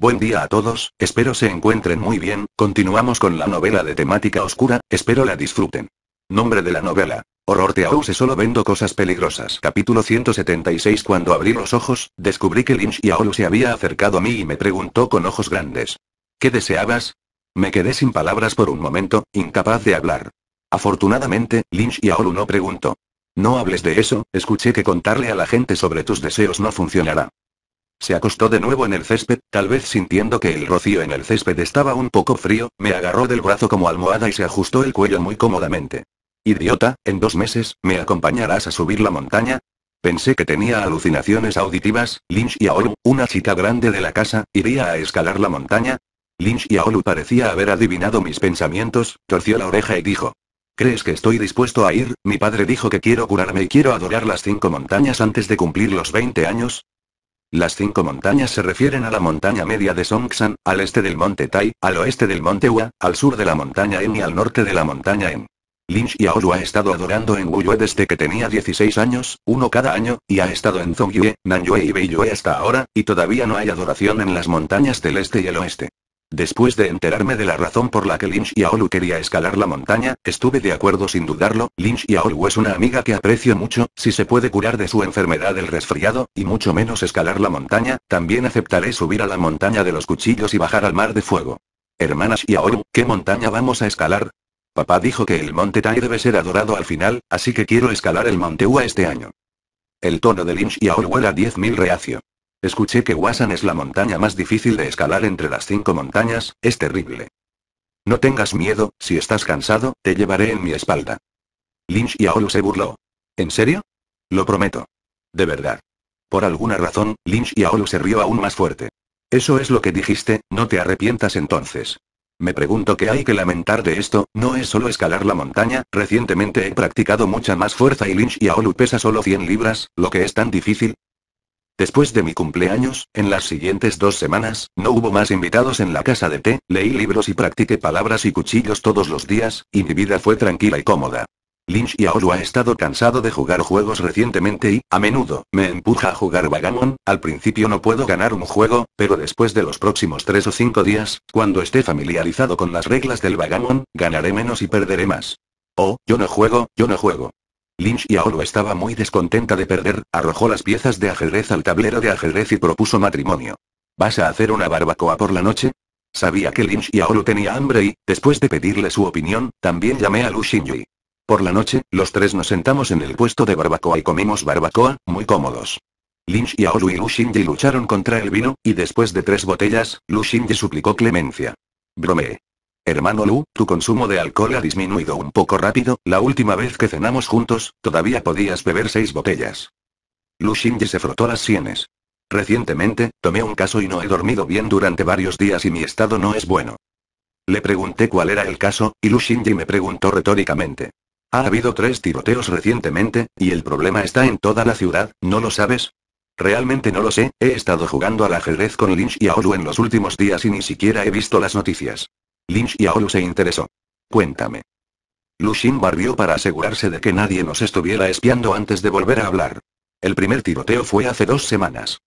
Buen día a todos, espero se encuentren muy bien, continuamos con la novela de temática oscura, espero la disfruten. Nombre de la novela. Horror se solo vendo cosas peligrosas. Capítulo 176 Cuando abrí los ojos, descubrí que Lynch y Aolu se había acercado a mí y me preguntó con ojos grandes. ¿Qué deseabas? Me quedé sin palabras por un momento, incapaz de hablar. Afortunadamente, Lynch y Aolu no preguntó. No hables de eso, escuché que contarle a la gente sobre tus deseos no funcionará. Se acostó de nuevo en el césped, tal vez sintiendo que el rocío en el césped estaba un poco frío, me agarró del brazo como almohada y se ajustó el cuello muy cómodamente. Idiota, en dos meses, ¿me acompañarás a subir la montaña? Pensé que tenía alucinaciones auditivas, Lynch y Aolu, una chica grande de la casa, iría a escalar la montaña. Lynch y Aolu parecía haber adivinado mis pensamientos, torció la oreja y dijo. ¿Crees que estoy dispuesto a ir? Mi padre dijo que quiero curarme y quiero adorar las cinco montañas antes de cumplir los 20 años, las cinco montañas se refieren a la montaña media de Songshan, al este del monte Tai, al oeste del monte Hua, al sur de la montaña En y al norte de la montaña En. Lynch Yaolu ha estado adorando en Wuyue desde que tenía 16 años, uno cada año, y ha estado en Zongyue, Nanyue y Beiyue hasta ahora, y todavía no hay adoración en las montañas del este y el oeste. Después de enterarme de la razón por la que Lynch y Aolu quería escalar la montaña, estuve de acuerdo sin dudarlo, Lynch y Aolu es una amiga que aprecio mucho, si se puede curar de su enfermedad el resfriado, y mucho menos escalar la montaña, también aceptaré subir a la montaña de los cuchillos y bajar al mar de fuego. Hermanas y Aolu, ¿qué montaña vamos a escalar? Papá dijo que el monte Tai debe ser adorado al final, así que quiero escalar el monte Ua este año. El tono de Lynch y Aolu era 10.000 reacio. Escuché que Wasan es la montaña más difícil de escalar entre las cinco montañas, es terrible. No tengas miedo, si estás cansado, te llevaré en mi espalda. Lynch y Aolu se burló. ¿En serio? Lo prometo. De verdad. Por alguna razón, Lynch y Aolu se rió aún más fuerte. Eso es lo que dijiste, no te arrepientas entonces. Me pregunto qué hay que lamentar de esto, no es solo escalar la montaña, recientemente he practicado mucha más fuerza y Lynch y Aolu pesa solo 100 libras, lo que es tan difícil, Después de mi cumpleaños, en las siguientes dos semanas, no hubo más invitados en la casa de té, leí libros y practiqué palabras y cuchillos todos los días, y mi vida fue tranquila y cómoda. Lynch y Aoru ha estado cansado de jugar juegos recientemente y, a menudo, me empuja a jugar Vagamon. Al principio no puedo ganar un juego, pero después de los próximos tres o cinco días, cuando esté familiarizado con las reglas del Vagamon, ganaré menos y perderé más. Oh, yo no juego, yo no juego. Lynch Yaolo estaba muy descontenta de perder, arrojó las piezas de ajedrez al tablero de ajedrez y propuso matrimonio. ¿Vas a hacer una barbacoa por la noche? Sabía que Lynch Yaolo tenía hambre y, después de pedirle su opinión, también llamé a Lu Por la noche, los tres nos sentamos en el puesto de barbacoa y comimos barbacoa, muy cómodos. Lynch Yaolu y Lu lucharon contra el vino, y después de tres botellas, Lu suplicó clemencia. Bromeé. Hermano Lu, tu consumo de alcohol ha disminuido un poco rápido, la última vez que cenamos juntos, todavía podías beber seis botellas. Lu Shinji se frotó las sienes. Recientemente, tomé un caso y no he dormido bien durante varios días y mi estado no es bueno. Le pregunté cuál era el caso, y Lu Shinji me preguntó retóricamente. Ha habido tres tiroteos recientemente, y el problema está en toda la ciudad, ¿no lo sabes? Realmente no lo sé, he estado jugando al ajedrez con Lynch y oru en los últimos días y ni siquiera he visto las noticias. Lynch y se interesó. Cuéntame. Lushin barrió para asegurarse de que nadie nos estuviera espiando antes de volver a hablar. El primer tiroteo fue hace dos semanas.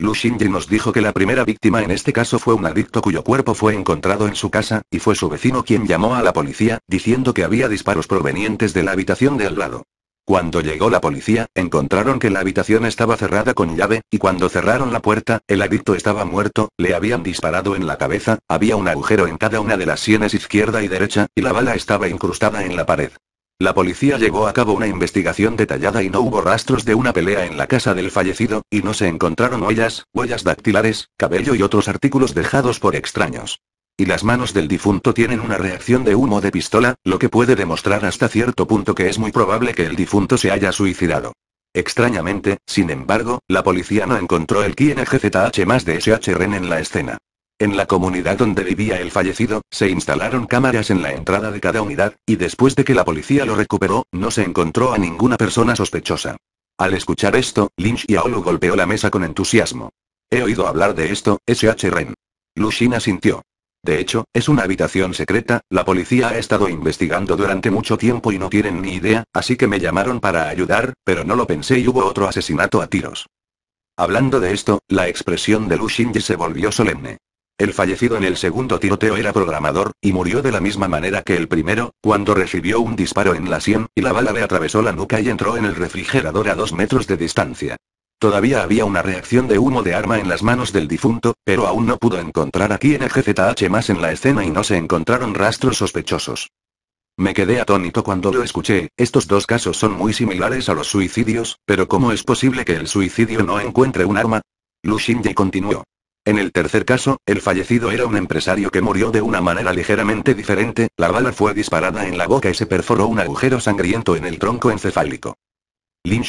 Lushin nos dijo que la primera víctima en este caso fue un adicto cuyo cuerpo fue encontrado en su casa, y fue su vecino quien llamó a la policía, diciendo que había disparos provenientes de la habitación de al lado. Cuando llegó la policía, encontraron que la habitación estaba cerrada con llave, y cuando cerraron la puerta, el adicto estaba muerto, le habían disparado en la cabeza, había un agujero en cada una de las sienes izquierda y derecha, y la bala estaba incrustada en la pared. La policía llevó a cabo una investigación detallada y no hubo rastros de una pelea en la casa del fallecido, y no se encontraron huellas, huellas dactilares, cabello y otros artículos dejados por extraños y las manos del difunto tienen una reacción de humo de pistola, lo que puede demostrar hasta cierto punto que es muy probable que el difunto se haya suicidado. Extrañamente, sin embargo, la policía no encontró el KNGZH más de SHRN en la escena. En la comunidad donde vivía el fallecido, se instalaron cámaras en la entrada de cada unidad, y después de que la policía lo recuperó, no se encontró a ninguna persona sospechosa. Al escuchar esto, Lynch y Aolu golpeó la mesa con entusiasmo. He oído hablar de esto, SH Ren. Lushina sintió. De hecho, es una habitación secreta, la policía ha estado investigando durante mucho tiempo y no tienen ni idea, así que me llamaron para ayudar, pero no lo pensé y hubo otro asesinato a tiros. Hablando de esto, la expresión de Lushinji se volvió solemne. El fallecido en el segundo tiroteo era programador, y murió de la misma manera que el primero, cuando recibió un disparo en la sien, y la bala le atravesó la nuca y entró en el refrigerador a dos metros de distancia. Todavía había una reacción de humo de arma en las manos del difunto, pero aún no pudo encontrar aquí el GZH más en la escena y no se encontraron rastros sospechosos. Me quedé atónito cuando lo escuché, estos dos casos son muy similares a los suicidios, pero ¿cómo es posible que el suicidio no encuentre un arma? Lu continuó. En el tercer caso, el fallecido era un empresario que murió de una manera ligeramente diferente, la bala fue disparada en la boca y se perforó un agujero sangriento en el tronco encefálico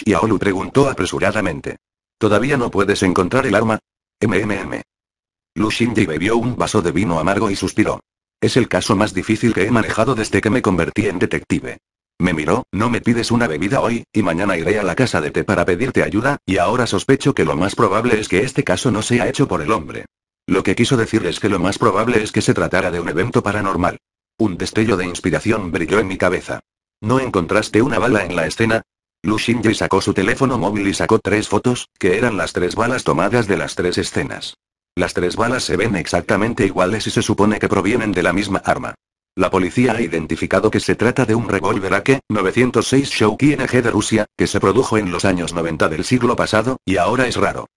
y Aolu preguntó apresuradamente. ¿Todavía no puedes encontrar el arma? MMM. Lu bebió un vaso de vino amargo y suspiró. Es el caso más difícil que he manejado desde que me convertí en detective. Me miró, no me pides una bebida hoy, y mañana iré a la casa de té para pedirte ayuda, y ahora sospecho que lo más probable es que este caso no sea hecho por el hombre. Lo que quiso decir es que lo más probable es que se tratara de un evento paranormal. Un destello de inspiración brilló en mi cabeza. ¿No encontraste una bala en la escena? Lu sacó su teléfono móvil y sacó tres fotos, que eran las tres balas tomadas de las tres escenas. Las tres balas se ven exactamente iguales y se supone que provienen de la misma arma. La policía ha identificado que se trata de un revólver AK 906 Shouki NG de Rusia, que se produjo en los años 90 del siglo pasado, y ahora es raro.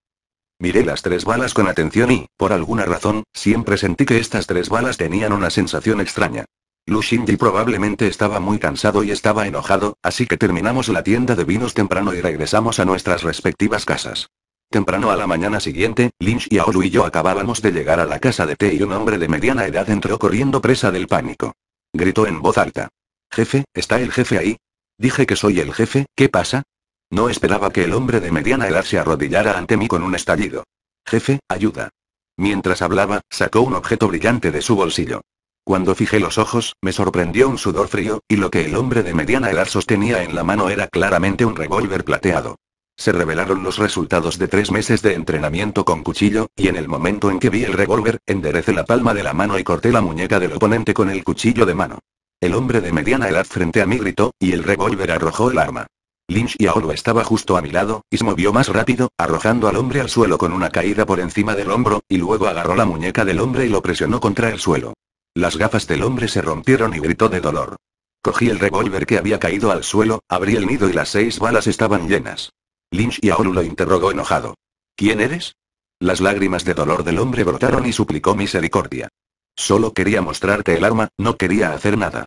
Miré las tres balas con atención y, por alguna razón, siempre sentí que estas tres balas tenían una sensación extraña. Lu probablemente estaba muy cansado y estaba enojado, así que terminamos la tienda de vinos temprano y regresamos a nuestras respectivas casas. Temprano a la mañana siguiente, Lynch y y yo acabábamos de llegar a la casa de té y un hombre de mediana edad entró corriendo presa del pánico. Gritó en voz alta. Jefe, ¿está el jefe ahí? Dije que soy el jefe, ¿qué pasa? No esperaba que el hombre de mediana edad se arrodillara ante mí con un estallido. Jefe, ayuda. Mientras hablaba, sacó un objeto brillante de su bolsillo. Cuando fijé los ojos, me sorprendió un sudor frío, y lo que el hombre de mediana edad sostenía en la mano era claramente un revólver plateado. Se revelaron los resultados de tres meses de entrenamiento con cuchillo, y en el momento en que vi el revólver, enderecé la palma de la mano y corté la muñeca del oponente con el cuchillo de mano. El hombre de mediana edad frente a mí gritó, y el revólver arrojó el arma. Lynch y Aolo estaba justo a mi lado, y se movió más rápido, arrojando al hombre al suelo con una caída por encima del hombro, y luego agarró la muñeca del hombre y lo presionó contra el suelo. Las gafas del hombre se rompieron y gritó de dolor. Cogí el revólver que había caído al suelo, abrí el nido y las seis balas estaban llenas. Lynch y Aolu lo interrogó enojado. ¿Quién eres? Las lágrimas de dolor del hombre brotaron y suplicó misericordia. Solo quería mostrarte el arma, no quería hacer nada.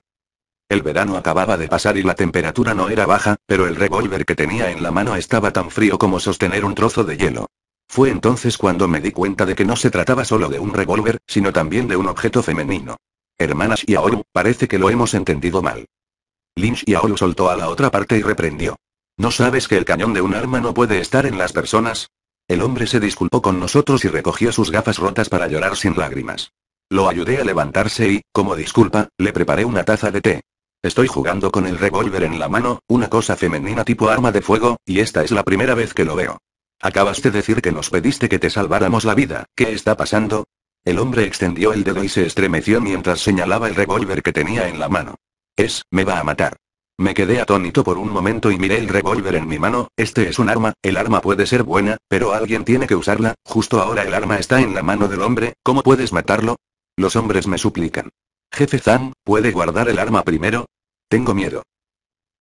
El verano acababa de pasar y la temperatura no era baja, pero el revólver que tenía en la mano estaba tan frío como sostener un trozo de hielo. Fue entonces cuando me di cuenta de que no se trataba solo de un revólver, sino también de un objeto femenino. Hermanas y Aoru, parece que lo hemos entendido mal. Lynch y Aoru soltó a la otra parte y reprendió. ¿No sabes que el cañón de un arma no puede estar en las personas? El hombre se disculpó con nosotros y recogió sus gafas rotas para llorar sin lágrimas. Lo ayudé a levantarse y, como disculpa, le preparé una taza de té. Estoy jugando con el revólver en la mano, una cosa femenina tipo arma de fuego, y esta es la primera vez que lo veo. Acabaste de decir que nos pediste que te salváramos la vida, ¿qué está pasando? El hombre extendió el dedo y se estremeció mientras señalaba el revólver que tenía en la mano. Es, me va a matar. Me quedé atónito por un momento y miré el revólver en mi mano, este es un arma, el arma puede ser buena, pero alguien tiene que usarla, justo ahora el arma está en la mano del hombre, ¿cómo puedes matarlo? Los hombres me suplican. Jefe Zan, ¿puede guardar el arma primero? Tengo miedo.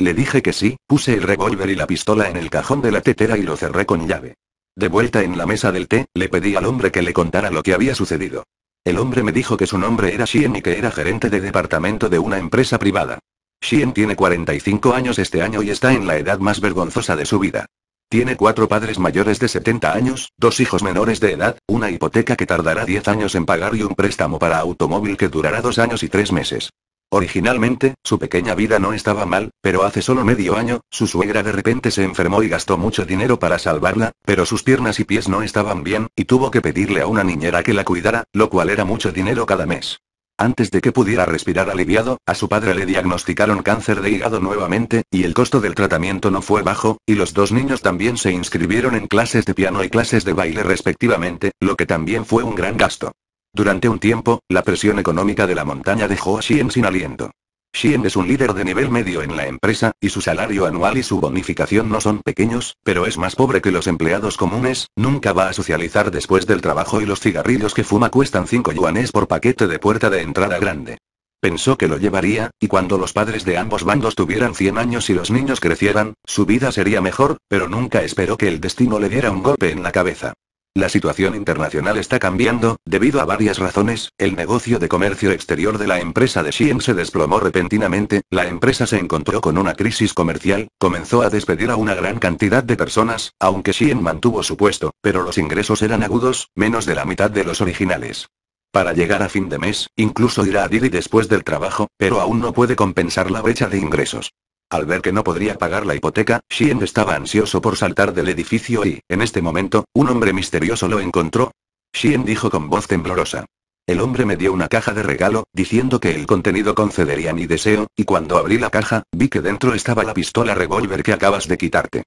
Le dije que sí, puse el revólver y la pistola en el cajón de la tetera y lo cerré con llave. De vuelta en la mesa del té, le pedí al hombre que le contara lo que había sucedido. El hombre me dijo que su nombre era Shien y que era gerente de departamento de una empresa privada. Shien tiene 45 años este año y está en la edad más vergonzosa de su vida. Tiene cuatro padres mayores de 70 años, dos hijos menores de edad, una hipoteca que tardará 10 años en pagar y un préstamo para automóvil que durará dos años y tres meses. Originalmente, su pequeña vida no estaba mal, pero hace solo medio año, su suegra de repente se enfermó y gastó mucho dinero para salvarla, pero sus piernas y pies no estaban bien, y tuvo que pedirle a una niñera que la cuidara, lo cual era mucho dinero cada mes. Antes de que pudiera respirar aliviado, a su padre le diagnosticaron cáncer de hígado nuevamente, y el costo del tratamiento no fue bajo, y los dos niños también se inscribieron en clases de piano y clases de baile respectivamente, lo que también fue un gran gasto. Durante un tiempo, la presión económica de la montaña dejó a Shien sin aliento. Shien es un líder de nivel medio en la empresa, y su salario anual y su bonificación no son pequeños, pero es más pobre que los empleados comunes, nunca va a socializar después del trabajo y los cigarrillos que fuma cuestan 5 yuanes por paquete de puerta de entrada grande. Pensó que lo llevaría, y cuando los padres de ambos bandos tuvieran 100 años y los niños crecieran, su vida sería mejor, pero nunca esperó que el destino le diera un golpe en la cabeza. La situación internacional está cambiando, debido a varias razones, el negocio de comercio exterior de la empresa de Xi'an se desplomó repentinamente, la empresa se encontró con una crisis comercial, comenzó a despedir a una gran cantidad de personas, aunque Xi'an mantuvo su puesto, pero los ingresos eran agudos, menos de la mitad de los originales. Para llegar a fin de mes, incluso irá a Didi después del trabajo, pero aún no puede compensar la brecha de ingresos. Al ver que no podría pagar la hipoteca, Shien estaba ansioso por saltar del edificio y, en este momento, un hombre misterioso lo encontró. Shien dijo con voz temblorosa. El hombre me dio una caja de regalo, diciendo que el contenido concedería mi deseo, y cuando abrí la caja, vi que dentro estaba la pistola revólver que acabas de quitarte.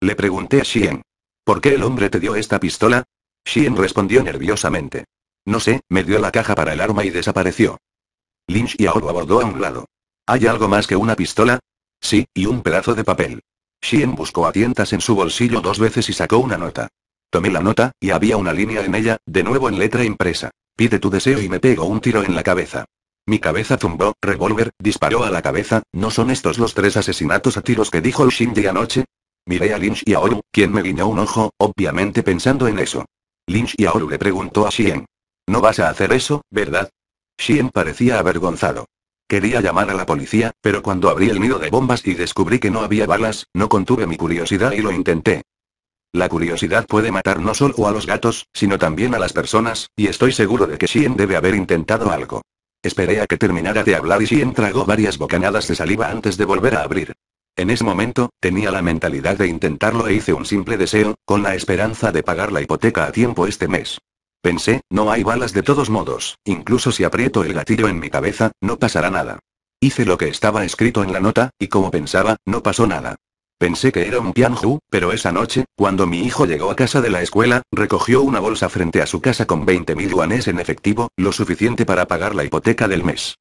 Le pregunté a Shien. ¿Por qué el hombre te dio esta pistola? Shien respondió nerviosamente. No sé, me dio la caja para el arma y desapareció. Lynch y Aoro abordó a un lado. ¿Hay algo más que una pistola? Sí, y un pedazo de papel. Shien buscó a tientas en su bolsillo dos veces y sacó una nota. Tomé la nota, y había una línea en ella, de nuevo en letra impresa. Pide tu deseo y me pegó un tiro en la cabeza. Mi cabeza zumbó, revólver, disparó a la cabeza, ¿no son estos los tres asesinatos a tiros que dijo de anoche? Miré a Lynch y a Oru, quien me guiñó un ojo, obviamente pensando en eso. Lynch y a le preguntó a Shien. No vas a hacer eso, ¿verdad? Shien parecía avergonzado. Quería llamar a la policía, pero cuando abrí el nido de bombas y descubrí que no había balas, no contuve mi curiosidad y lo intenté. La curiosidad puede matar no solo a los gatos, sino también a las personas, y estoy seguro de que Shien debe haber intentado algo. Esperé a que terminara de hablar y Shien tragó varias bocanadas de saliva antes de volver a abrir. En ese momento, tenía la mentalidad de intentarlo e hice un simple deseo, con la esperanza de pagar la hipoteca a tiempo este mes. Pensé, no hay balas de todos modos, incluso si aprieto el gatillo en mi cabeza, no pasará nada. Hice lo que estaba escrito en la nota, y como pensaba, no pasó nada. Pensé que era un pianhu, pero esa noche, cuando mi hijo llegó a casa de la escuela, recogió una bolsa frente a su casa con 20.000 yuanes en efectivo, lo suficiente para pagar la hipoteca del mes.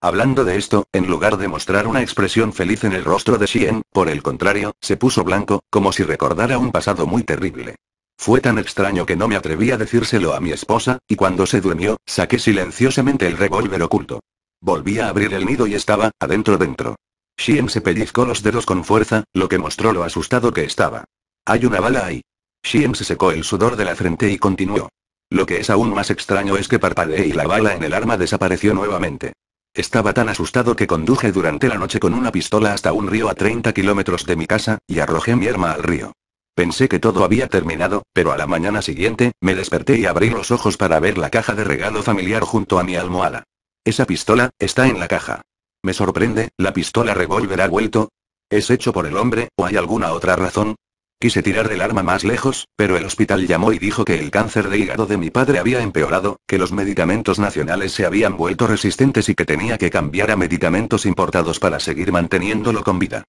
Hablando de esto, en lugar de mostrar una expresión feliz en el rostro de Xien, por el contrario, se puso blanco, como si recordara un pasado muy terrible. Fue tan extraño que no me atreví a decírselo a mi esposa, y cuando se durmió, saqué silenciosamente el revólver oculto. Volví a abrir el nido y estaba, adentro dentro. Shien se pellizcó los dedos con fuerza, lo que mostró lo asustado que estaba. Hay una bala ahí. Shien se secó el sudor de la frente y continuó. Lo que es aún más extraño es que parpadeé y la bala en el arma desapareció nuevamente. Estaba tan asustado que conduje durante la noche con una pistola hasta un río a 30 kilómetros de mi casa, y arrojé mi arma al río. Pensé que todo había terminado, pero a la mañana siguiente, me desperté y abrí los ojos para ver la caja de regalo familiar junto a mi almohada. Esa pistola, está en la caja. Me sorprende, ¿la pistola revólver ha vuelto? ¿Es hecho por el hombre, o hay alguna otra razón? Quise tirar el arma más lejos, pero el hospital llamó y dijo que el cáncer de hígado de mi padre había empeorado, que los medicamentos nacionales se habían vuelto resistentes y que tenía que cambiar a medicamentos importados para seguir manteniéndolo con vida.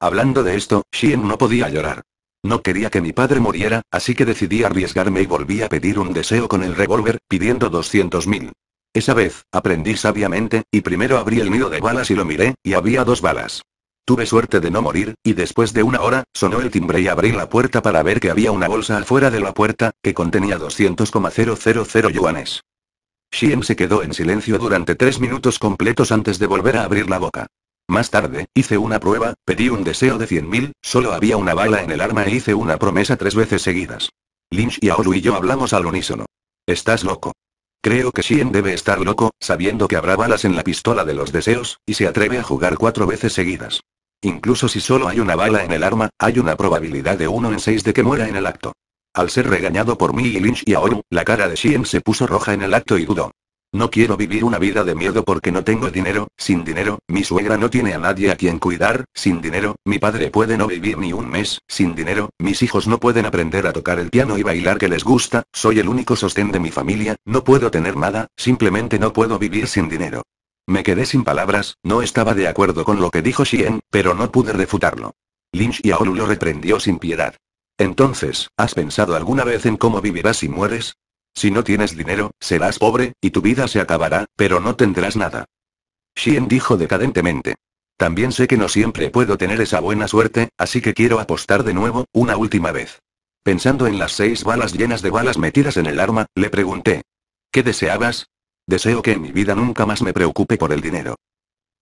Hablando de esto, Shien no podía llorar. No quería que mi padre muriera, así que decidí arriesgarme y volví a pedir un deseo con el revólver, pidiendo 200.000. Esa vez, aprendí sabiamente, y primero abrí el nido de balas y lo miré, y había dos balas. Tuve suerte de no morir, y después de una hora, sonó el timbre y abrí la puerta para ver que había una bolsa afuera de la puerta, que contenía 200,000 yuanes. Shien se quedó en silencio durante tres minutos completos antes de volver a abrir la boca. Más tarde, hice una prueba, pedí un deseo de 100.000, solo había una bala en el arma e hice una promesa tres veces seguidas. Lynch y Aoru y yo hablamos al unísono. Estás loco. Creo que Shien debe estar loco, sabiendo que habrá balas en la pistola de los deseos, y se atreve a jugar cuatro veces seguidas. Incluso si solo hay una bala en el arma, hay una probabilidad de uno en seis de que muera en el acto. Al ser regañado por mí y Lynch y Aoru, la cara de Shien se puso roja en el acto y dudó. No quiero vivir una vida de miedo porque no tengo dinero, sin dinero, mi suegra no tiene a nadie a quien cuidar, sin dinero, mi padre puede no vivir ni un mes, sin dinero, mis hijos no pueden aprender a tocar el piano y bailar que les gusta, soy el único sostén de mi familia, no puedo tener nada, simplemente no puedo vivir sin dinero. Me quedé sin palabras, no estaba de acuerdo con lo que dijo Shien, pero no pude refutarlo. Lynch y Aolu lo reprendió sin piedad. Entonces, ¿has pensado alguna vez en cómo vivirás si mueres? Si no tienes dinero, serás pobre, y tu vida se acabará, pero no tendrás nada. Shien dijo decadentemente. También sé que no siempre puedo tener esa buena suerte, así que quiero apostar de nuevo, una última vez. Pensando en las seis balas llenas de balas metidas en el arma, le pregunté. ¿Qué deseabas? Deseo que en mi vida nunca más me preocupe por el dinero.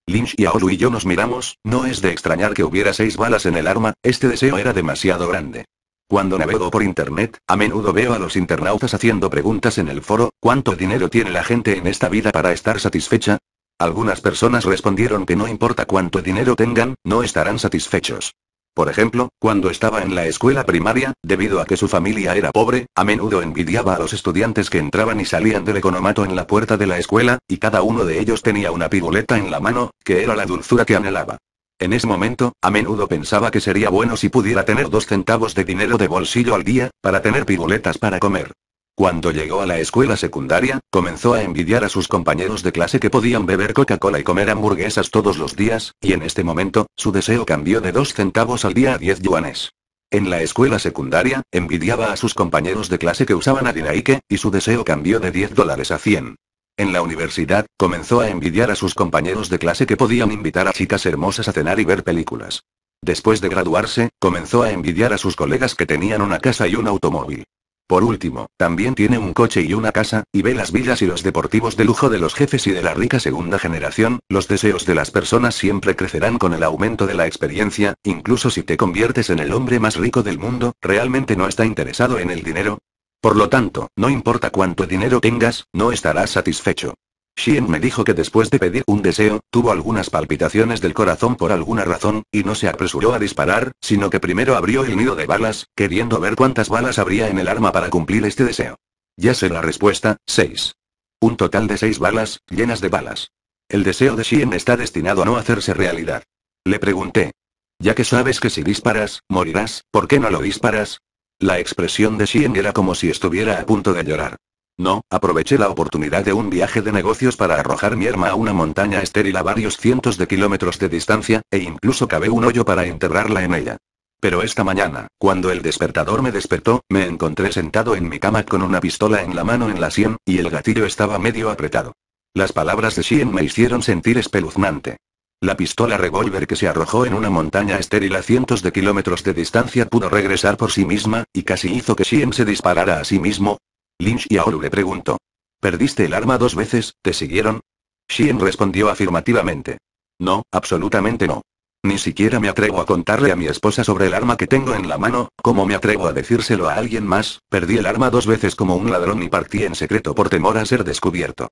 Lynch y Aolu y yo nos miramos, no es de extrañar que hubiera seis balas en el arma, este deseo era demasiado grande. Cuando navego por internet, a menudo veo a los internautas haciendo preguntas en el foro, ¿cuánto dinero tiene la gente en esta vida para estar satisfecha? Algunas personas respondieron que no importa cuánto dinero tengan, no estarán satisfechos. Por ejemplo, cuando estaba en la escuela primaria, debido a que su familia era pobre, a menudo envidiaba a los estudiantes que entraban y salían del economato en la puerta de la escuela, y cada uno de ellos tenía una piruleta en la mano, que era la dulzura que anhelaba. En ese momento, a menudo pensaba que sería bueno si pudiera tener dos centavos de dinero de bolsillo al día, para tener piruletas para comer. Cuando llegó a la escuela secundaria, comenzó a envidiar a sus compañeros de clase que podían beber Coca-Cola y comer hamburguesas todos los días, y en este momento, su deseo cambió de dos centavos al día a 10 yuanes. En la escuela secundaria, envidiaba a sus compañeros de clase que usaban Adinaike, y su deseo cambió de 10 dólares a 100. En la universidad, comenzó a envidiar a sus compañeros de clase que podían invitar a chicas hermosas a cenar y ver películas. Después de graduarse, comenzó a envidiar a sus colegas que tenían una casa y un automóvil. Por último, también tiene un coche y una casa, y ve las villas y los deportivos de lujo de los jefes y de la rica segunda generación, los deseos de las personas siempre crecerán con el aumento de la experiencia, incluso si te conviertes en el hombre más rico del mundo, realmente no está interesado en el dinero, por lo tanto, no importa cuánto dinero tengas, no estarás satisfecho. Shien me dijo que después de pedir un deseo, tuvo algunas palpitaciones del corazón por alguna razón, y no se apresuró a disparar, sino que primero abrió el nido de balas, queriendo ver cuántas balas habría en el arma para cumplir este deseo. Ya sé la respuesta, 6. Un total de 6 balas, llenas de balas. El deseo de Shien está destinado a no hacerse realidad. Le pregunté. Ya que sabes que si disparas, morirás, ¿por qué no lo disparas? La expresión de Sien era como si estuviera a punto de llorar. No, aproveché la oportunidad de un viaje de negocios para arrojar mi arma a una montaña estéril a varios cientos de kilómetros de distancia, e incluso cavé un hoyo para enterrarla en ella. Pero esta mañana, cuando el despertador me despertó, me encontré sentado en mi cama con una pistola en la mano en la sien, y el gatillo estaba medio apretado. Las palabras de Shien me hicieron sentir espeluznante. La pistola revólver que se arrojó en una montaña estéril a cientos de kilómetros de distancia pudo regresar por sí misma, y casi hizo que Shien se disparara a sí mismo. Lynch y Aoru le preguntó. ¿Perdiste el arma dos veces, te siguieron? Shien respondió afirmativamente. No, absolutamente no. Ni siquiera me atrevo a contarle a mi esposa sobre el arma que tengo en la mano, como me atrevo a decírselo a alguien más, perdí el arma dos veces como un ladrón y partí en secreto por temor a ser descubierto.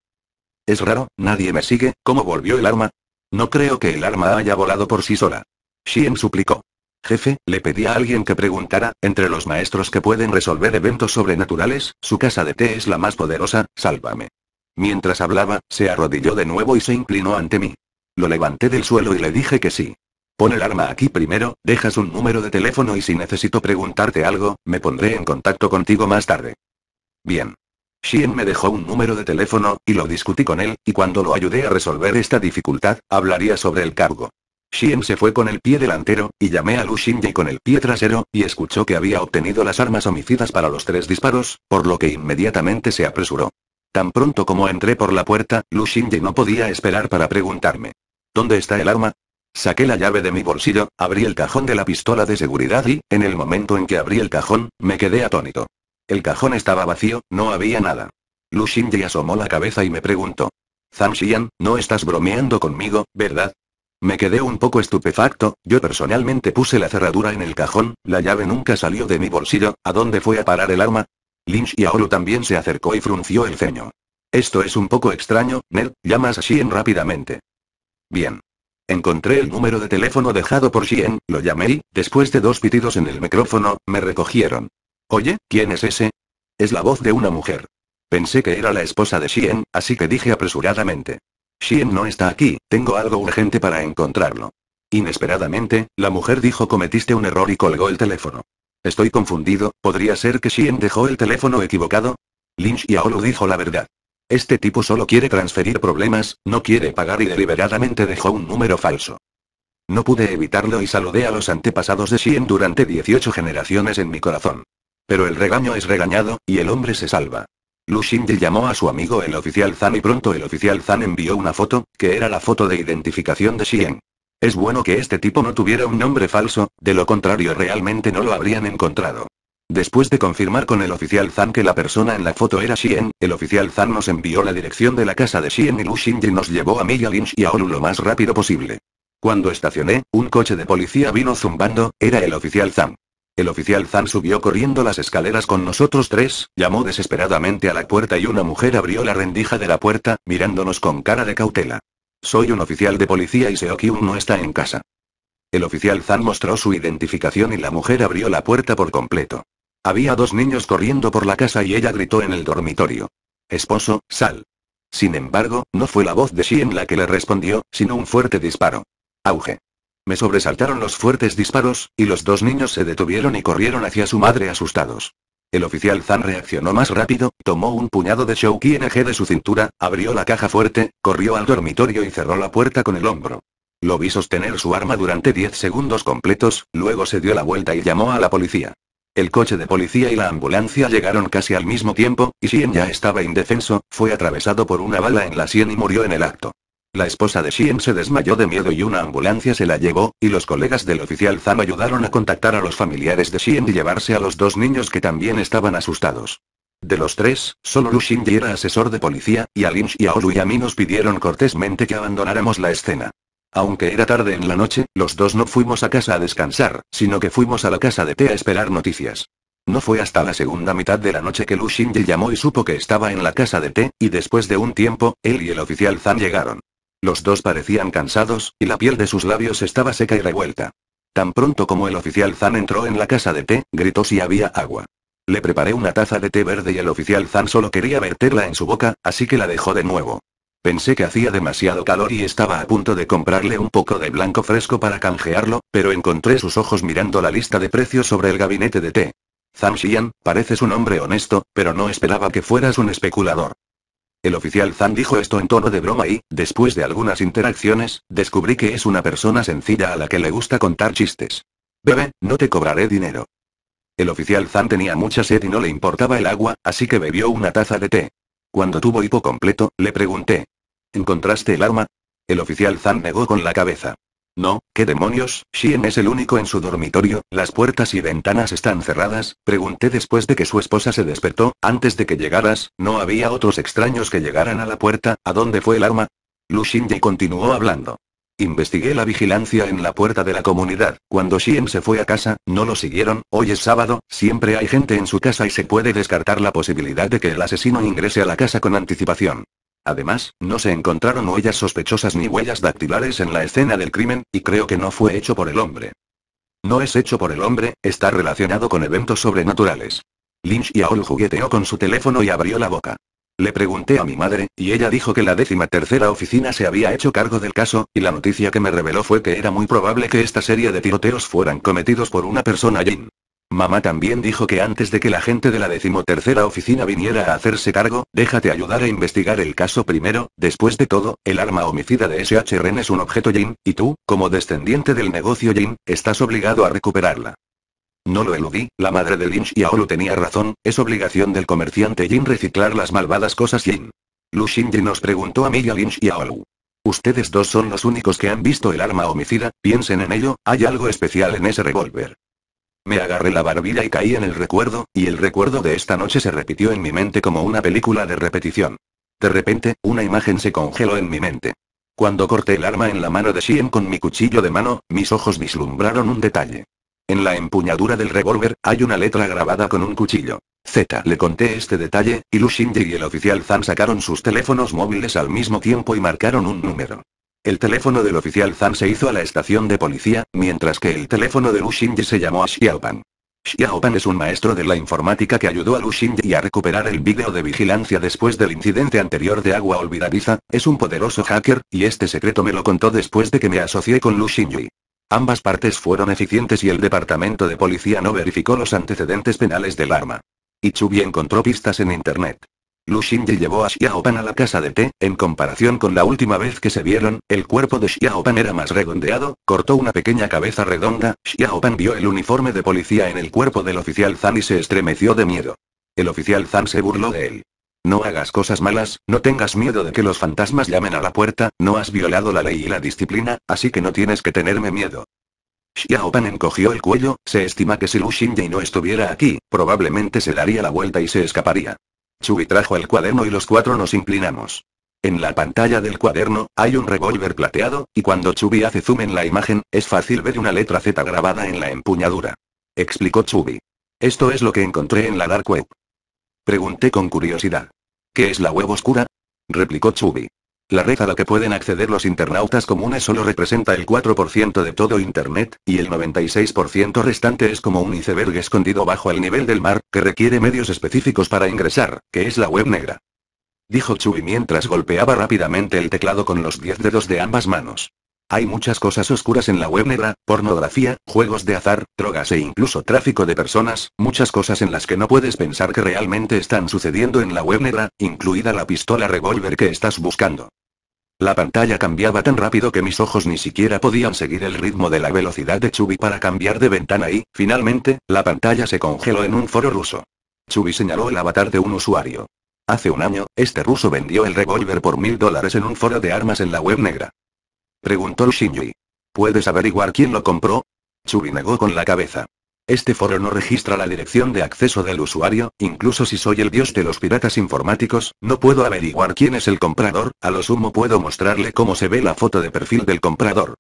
Es raro, nadie me sigue, ¿cómo volvió el arma? No creo que el arma haya volado por sí sola. Shien suplicó. Jefe, le pedí a alguien que preguntara, entre los maestros que pueden resolver eventos sobrenaturales, su casa de té es la más poderosa, sálvame. Mientras hablaba, se arrodilló de nuevo y se inclinó ante mí. Lo levanté del suelo y le dije que sí. Pon el arma aquí primero, dejas un número de teléfono y si necesito preguntarte algo, me pondré en contacto contigo más tarde. Bien. Shien me dejó un número de teléfono, y lo discutí con él, y cuando lo ayudé a resolver esta dificultad, hablaría sobre el cargo. Shien se fue con el pie delantero, y llamé a Lu con el pie trasero, y escuchó que había obtenido las armas homicidas para los tres disparos, por lo que inmediatamente se apresuró. Tan pronto como entré por la puerta, Lu no podía esperar para preguntarme. ¿Dónde está el arma? Saqué la llave de mi bolsillo, abrí el cajón de la pistola de seguridad y, en el momento en que abrí el cajón, me quedé atónito. El cajón estaba vacío, no había nada. Lu y asomó la cabeza y me preguntó. Zhang Xian, no estás bromeando conmigo, ¿verdad? Me quedé un poco estupefacto, yo personalmente puse la cerradura en el cajón, la llave nunca salió de mi bolsillo, ¿a dónde fue a parar el arma? Lynch y Aolu también se acercó y frunció el ceño. Esto es un poco extraño, Ned, llamas a Shien rápidamente. Bien. Encontré el número de teléfono dejado por Xian, lo llamé y, después de dos pitidos en el micrófono, me recogieron. Oye, ¿quién es ese? Es la voz de una mujer. Pensé que era la esposa de Shien, así que dije apresuradamente. Shien no está aquí, tengo algo urgente para encontrarlo. Inesperadamente, la mujer dijo cometiste un error y colgó el teléfono. Estoy confundido, ¿podría ser que Shien dejó el teléfono equivocado? Lynch y dijo la verdad. Este tipo solo quiere transferir problemas, no quiere pagar y deliberadamente dejó un número falso. No pude evitarlo y saludé a los antepasados de Shien durante 18 generaciones en mi corazón. Pero el regaño es regañado, y el hombre se salva. Lu llamó a su amigo el oficial Zan y pronto el oficial Zan envió una foto, que era la foto de identificación de Xian. Es bueno que este tipo no tuviera un nombre falso, de lo contrario realmente no lo habrían encontrado. Después de confirmar con el oficial Zan que la persona en la foto era Xian, el oficial Zan nos envió la dirección de la casa de Xian y Lu nos llevó a Mia Lynch y a Olu lo más rápido posible. Cuando estacioné, un coche de policía vino zumbando, era el oficial Zan. El oficial Zan subió corriendo las escaleras con nosotros tres, llamó desesperadamente a la puerta y una mujer abrió la rendija de la puerta, mirándonos con cara de cautela. Soy un oficial de policía y Seokyun no está en casa. El oficial Zan mostró su identificación y la mujer abrió la puerta por completo. Había dos niños corriendo por la casa y ella gritó en el dormitorio. Esposo, sal. Sin embargo, no fue la voz de en la que le respondió, sino un fuerte disparo. Auge. Me sobresaltaron los fuertes disparos, y los dos niños se detuvieron y corrieron hacia su madre asustados. El oficial Zan reaccionó más rápido, tomó un puñado de Shouki NG de su cintura, abrió la caja fuerte, corrió al dormitorio y cerró la puerta con el hombro. Lo vi sostener su arma durante 10 segundos completos, luego se dio la vuelta y llamó a la policía. El coche de policía y la ambulancia llegaron casi al mismo tiempo, y Shien ya estaba indefenso, fue atravesado por una bala en la sien y murió en el acto. La esposa de Shien se desmayó de miedo y una ambulancia se la llevó, y los colegas del oficial Zhang ayudaron a contactar a los familiares de Shien y llevarse a los dos niños que también estaban asustados. De los tres, solo Lu Xingyi era asesor de policía, y a Lynch y a y a mí nos pidieron cortésmente que abandonáramos la escena. Aunque era tarde en la noche, los dos no fuimos a casa a descansar, sino que fuimos a la casa de T a esperar noticias. No fue hasta la segunda mitad de la noche que Lu Xingyi llamó y supo que estaba en la casa de T, y después de un tiempo, él y el oficial Zan llegaron. Los dos parecían cansados, y la piel de sus labios estaba seca y revuelta. Tan pronto como el oficial Zan entró en la casa de té, gritó si había agua. Le preparé una taza de té verde y el oficial Zan solo quería verterla en su boca, así que la dejó de nuevo. Pensé que hacía demasiado calor y estaba a punto de comprarle un poco de blanco fresco para canjearlo, pero encontré sus ojos mirando la lista de precios sobre el gabinete de té. Zan Xian, pareces un hombre honesto, pero no esperaba que fueras un especulador. El oficial Zan dijo esto en tono de broma y, después de algunas interacciones, descubrí que es una persona sencilla a la que le gusta contar chistes. Bebe, no te cobraré dinero. El oficial Zan tenía mucha sed y no le importaba el agua, así que bebió una taza de té. Cuando tuvo hipo completo, le pregunté. ¿Encontraste el arma? El oficial Zan negó con la cabeza. No, ¿qué demonios? Shien es el único en su dormitorio, las puertas y ventanas están cerradas, pregunté después de que su esposa se despertó, antes de que llegaras, no había otros extraños que llegaran a la puerta, ¿a dónde fue el arma? Lu Xinji continuó hablando. Investigué la vigilancia en la puerta de la comunidad. Cuando Shien se fue a casa, no lo siguieron. Hoy es sábado, siempre hay gente en su casa y se puede descartar la posibilidad de que el asesino ingrese a la casa con anticipación. Además, no se encontraron huellas sospechosas ni huellas dactilares en la escena del crimen, y creo que no fue hecho por el hombre. No es hecho por el hombre, está relacionado con eventos sobrenaturales. Lynch y Aul jugueteó con su teléfono y abrió la boca. Le pregunté a mi madre, y ella dijo que la décima tercera oficina se había hecho cargo del caso, y la noticia que me reveló fue que era muy probable que esta serie de tiroteos fueran cometidos por una persona Jin. Mamá también dijo que antes de que la gente de la decimotercera oficina viniera a hacerse cargo, déjate ayudar a investigar el caso primero, después de todo, el arma homicida de S.H.R.N. es un objeto Jin, y tú, como descendiente del negocio Jin, estás obligado a recuperarla. No lo eludí, la madre de Lynch y Aolu tenía razón, es obligación del comerciante Jin reciclar las malvadas cosas Jin. Lu Shinji nos preguntó a mí y a Lynch y Aolu. Ustedes dos son los únicos que han visto el arma homicida, piensen en ello, hay algo especial en ese revólver. Me agarré la barbilla y caí en el recuerdo, y el recuerdo de esta noche se repitió en mi mente como una película de repetición. De repente, una imagen se congeló en mi mente. Cuando corté el arma en la mano de Shien con mi cuchillo de mano, mis ojos vislumbraron un detalle. En la empuñadura del revólver, hay una letra grabada con un cuchillo. Z. Le conté este detalle, y Lu y el oficial Zan sacaron sus teléfonos móviles al mismo tiempo y marcaron un número. El teléfono del oficial Zhang se hizo a la estación de policía, mientras que el teléfono de Lu Shinji se llamó a Xiaopan. Xiaopan es un maestro de la informática que ayudó a Lu y a recuperar el vídeo de vigilancia después del incidente anterior de agua olvidadiza, es un poderoso hacker, y este secreto me lo contó después de que me asocié con Lu Xinji. Ambas partes fueron eficientes y el departamento de policía no verificó los antecedentes penales del arma. Y encontró pistas en internet. Lu llevó a Xiaopan a la casa de té, en comparación con la última vez que se vieron, el cuerpo de Xiaopan era más redondeado, cortó una pequeña cabeza redonda, Xiaopan vio el uniforme de policía en el cuerpo del oficial Zan y se estremeció de miedo. El oficial Zan se burló de él. No hagas cosas malas, no tengas miedo de que los fantasmas llamen a la puerta, no has violado la ley y la disciplina, así que no tienes que tenerme miedo. Xiaopan encogió el cuello, se estima que si Lu no estuviera aquí, probablemente se daría la vuelta y se escaparía. Chubi trajo el cuaderno y los cuatro nos inclinamos. En la pantalla del cuaderno, hay un revólver plateado, y cuando Chubi hace zoom en la imagen, es fácil ver una letra Z grabada en la empuñadura. Explicó Chubi. Esto es lo que encontré en la Dark Web. Pregunté con curiosidad. ¿Qué es la web oscura? Replicó Chubi. La red a la que pueden acceder los internautas comunes solo representa el 4% de todo Internet, y el 96% restante es como un iceberg escondido bajo el nivel del mar, que requiere medios específicos para ingresar, que es la web negra. Dijo Chuy mientras golpeaba rápidamente el teclado con los 10 dedos de ambas manos. Hay muchas cosas oscuras en la web negra, pornografía, juegos de azar, drogas e incluso tráfico de personas, muchas cosas en las que no puedes pensar que realmente están sucediendo en la web negra, incluida la pistola revólver que estás buscando. La pantalla cambiaba tan rápido que mis ojos ni siquiera podían seguir el ritmo de la velocidad de chuby para cambiar de ventana y, finalmente, la pantalla se congeló en un foro ruso. chuby señaló el avatar de un usuario. Hace un año, este ruso vendió el revólver por mil dólares en un foro de armas en la web negra. Preguntó Shinji. ¿Puedes averiguar quién lo compró? chuby negó con la cabeza. Este foro no registra la dirección de acceso del usuario, incluso si soy el dios de los piratas informáticos, no puedo averiguar quién es el comprador, a lo sumo puedo mostrarle cómo se ve la foto de perfil del comprador.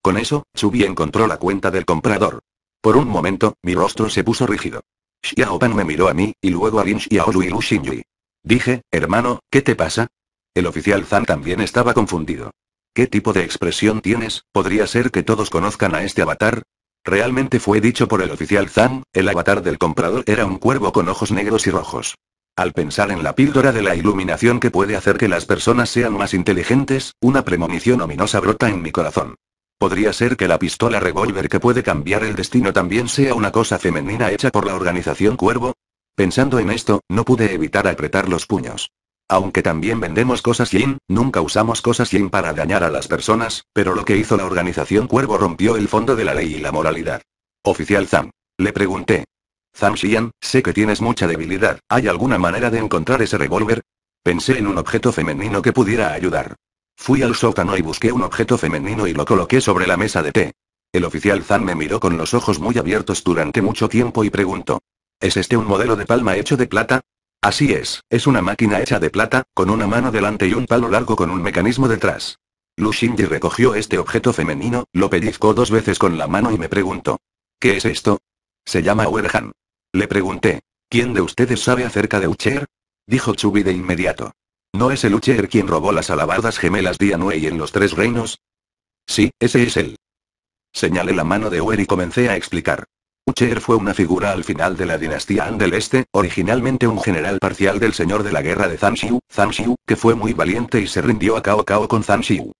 Con eso, y encontró la cuenta del comprador. Por un momento, mi rostro se puso rígido. Xiaopan me miró a mí, y luego a Lin Xiaolu y Lu Xinyui. Dije, hermano, ¿qué te pasa? El oficial Zan también estaba confundido. ¿Qué tipo de expresión tienes? ¿Podría ser que todos conozcan a este avatar? Realmente fue dicho por el oficial Zan, el avatar del comprador era un cuervo con ojos negros y rojos. Al pensar en la píldora de la iluminación que puede hacer que las personas sean más inteligentes, una premonición ominosa brota en mi corazón. Podría ser que la pistola revólver que puede cambiar el destino también sea una cosa femenina hecha por la organización Cuervo. Pensando en esto, no pude evitar apretar los puños. Aunque también vendemos cosas yin, nunca usamos cosas yin para dañar a las personas, pero lo que hizo la organización Cuervo rompió el fondo de la ley y la moralidad. Oficial Zhang. Le pregunté. Zhang Xian, sé que tienes mucha debilidad, ¿hay alguna manera de encontrar ese revólver? Pensé en un objeto femenino que pudiera ayudar. Fui al sótano y busqué un objeto femenino y lo coloqué sobre la mesa de té. El oficial Zan me miró con los ojos muy abiertos durante mucho tiempo y preguntó. ¿Es este un modelo de palma hecho de plata? Así es, es una máquina hecha de plata, con una mano delante y un palo largo con un mecanismo detrás. Lu recogió este objeto femenino, lo pellizcó dos veces con la mano y me preguntó. ¿Qué es esto? Se llama Werhan. Le pregunté. ¿Quién de ustedes sabe acerca de Ucher? Dijo Chubi de inmediato. ¿No es el Ucher quien robó las alabardas gemelas y en los Tres Reinos? Sí, ese es él. Señalé la mano de Uer y comencé a explicar. Ucher fue una figura al final de la dinastía Han del Este, originalmente un general parcial del señor de la guerra de Zhang Xiu, que fue muy valiente y se rindió a Cao Cao con Zhang Xiu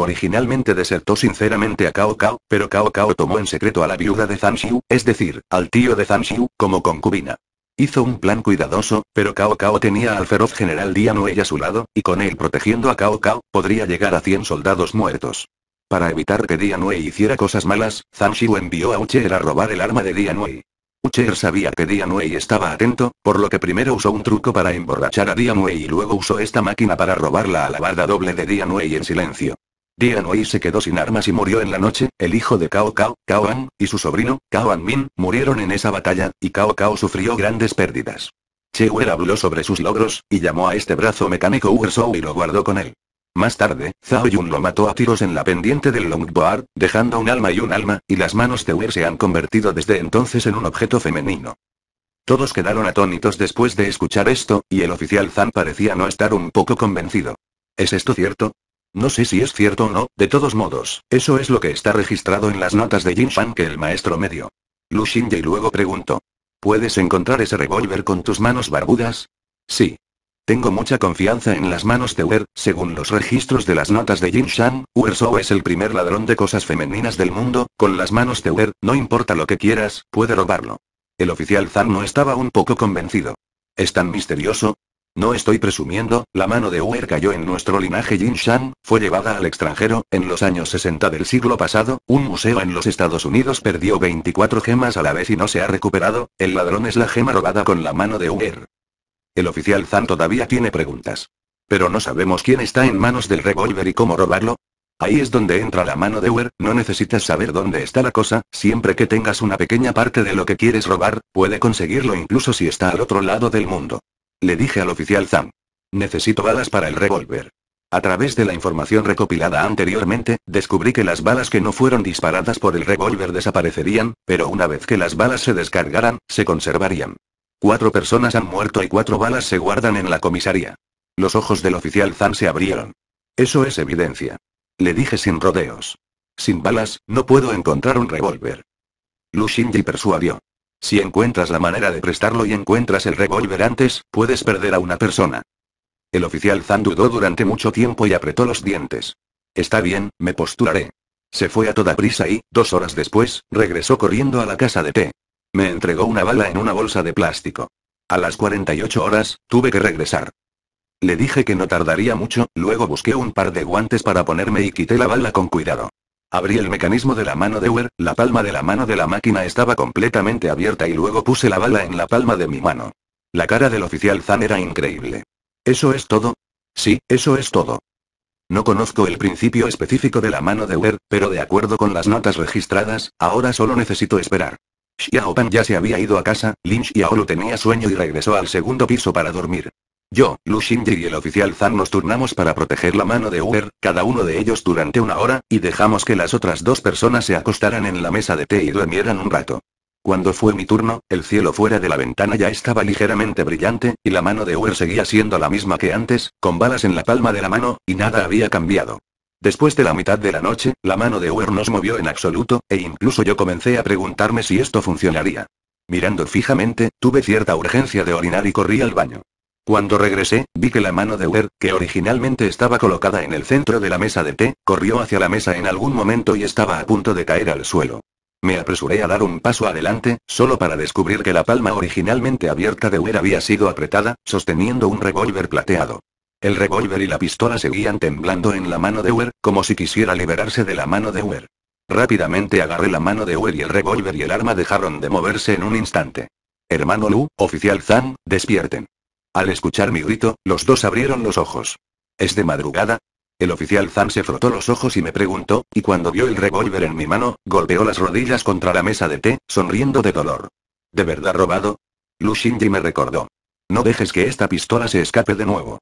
originalmente desertó sinceramente a Cao Cao, pero Cao Cao tomó en secreto a la viuda de Xiu, es decir, al tío de Xiu como concubina. Hizo un plan cuidadoso, pero Cao Cao tenía al feroz general Wei a su lado, y con él protegiendo a Cao Cao, podría llegar a 100 soldados muertos. Para evitar que Dianue hiciera cosas malas, Zhang envió a Ucher a robar el arma de Dianuei. Ucher sabía que Dianue estaba atento, por lo que primero usó un truco para emborrachar a Dianue y luego usó esta máquina para robar la alabarda doble de y en silencio. Dianui se quedó sin armas y murió en la noche, el hijo de Cao Cao, Cao An, y su sobrino, Cao An Min, murieron en esa batalla, y Cao Cao sufrió grandes pérdidas. Cheuer habló sobre sus logros, y llamó a este brazo mecánico Ursou y lo guardó con él. Más tarde, Zhao Yun lo mató a tiros en la pendiente del Longboard, dejando un alma y un alma, y las manos de Weir se han convertido desde entonces en un objeto femenino. Todos quedaron atónitos después de escuchar esto, y el oficial Zhang parecía no estar un poco convencido. ¿Es esto cierto? No sé si es cierto o no, de todos modos, eso es lo que está registrado en las notas de Jin Shan que el maestro medio, Lu Xinji luego preguntó. ¿Puedes encontrar ese revólver con tus manos barbudas? Sí. Tengo mucha confianza en las manos de Uer, según los registros de las notas de Jin Shan, Uer es el primer ladrón de cosas femeninas del mundo, con las manos de Uer, no importa lo que quieras, puede robarlo. El oficial Zan no estaba un poco convencido. ¿Es tan misterioso? No estoy presumiendo, la mano de Uer cayó en nuestro linaje Jin Shan, fue llevada al extranjero, en los años 60 del siglo pasado, un museo en los Estados Unidos perdió 24 gemas a la vez y no se ha recuperado, el ladrón es la gema robada con la mano de Uer. El oficial Zan todavía tiene preguntas. Pero no sabemos quién está en manos del revólver y cómo robarlo. Ahí es donde entra la mano de Wer, no necesitas saber dónde está la cosa, siempre que tengas una pequeña parte de lo que quieres robar, puede conseguirlo incluso si está al otro lado del mundo. Le dije al oficial Zan. Necesito balas para el revólver. A través de la información recopilada anteriormente, descubrí que las balas que no fueron disparadas por el revólver desaparecerían, pero una vez que las balas se descargaran, se conservarían. Cuatro personas han muerto y cuatro balas se guardan en la comisaría. Los ojos del oficial Zan se abrieron. Eso es evidencia. Le dije sin rodeos. Sin balas, no puedo encontrar un revólver. Lu Shinji persuadió. Si encuentras la manera de prestarlo y encuentras el revólver antes, puedes perder a una persona. El oficial Zan dudó durante mucho tiempo y apretó los dientes. Está bien, me postularé. Se fue a toda prisa y, dos horas después, regresó corriendo a la casa de T. Me entregó una bala en una bolsa de plástico. A las 48 horas, tuve que regresar. Le dije que no tardaría mucho, luego busqué un par de guantes para ponerme y quité la bala con cuidado. Abrí el mecanismo de la mano de Weir, la palma de la mano de la máquina estaba completamente abierta y luego puse la bala en la palma de mi mano. La cara del oficial Zan era increíble. ¿Eso es todo? Sí, eso es todo. No conozco el principio específico de la mano de Weir, pero de acuerdo con las notas registradas, ahora solo necesito esperar. Xiaopan ya se había ido a casa, Lin Xiaolu tenía sueño y regresó al segundo piso para dormir. Yo, Lu Xinji y el oficial Zan nos turnamos para proteger la mano de Uber, cada uno de ellos durante una hora, y dejamos que las otras dos personas se acostaran en la mesa de té y durmieran un rato. Cuando fue mi turno, el cielo fuera de la ventana ya estaba ligeramente brillante, y la mano de Uber seguía siendo la misma que antes, con balas en la palma de la mano, y nada había cambiado. Después de la mitad de la noche, la mano de Uer nos movió en absoluto, e incluso yo comencé a preguntarme si esto funcionaría. Mirando fijamente, tuve cierta urgencia de orinar y corrí al baño. Cuando regresé, vi que la mano de Uer, que originalmente estaba colocada en el centro de la mesa de té, corrió hacia la mesa en algún momento y estaba a punto de caer al suelo. Me apresuré a dar un paso adelante, solo para descubrir que la palma originalmente abierta de Uer había sido apretada, sosteniendo un revólver plateado. El revólver y la pistola seguían temblando en la mano de Uer, como si quisiera liberarse de la mano de Weir. Rápidamente agarré la mano de Weir y el revólver y el arma dejaron de moverse en un instante. Hermano Lu, oficial Zhang, despierten. Al escuchar mi grito, los dos abrieron los ojos. ¿Es de madrugada? El oficial Zhang se frotó los ojos y me preguntó, y cuando vio el revólver en mi mano, golpeó las rodillas contra la mesa de té, sonriendo de dolor. ¿De verdad robado? Lu Shinji me recordó. No dejes que esta pistola se escape de nuevo.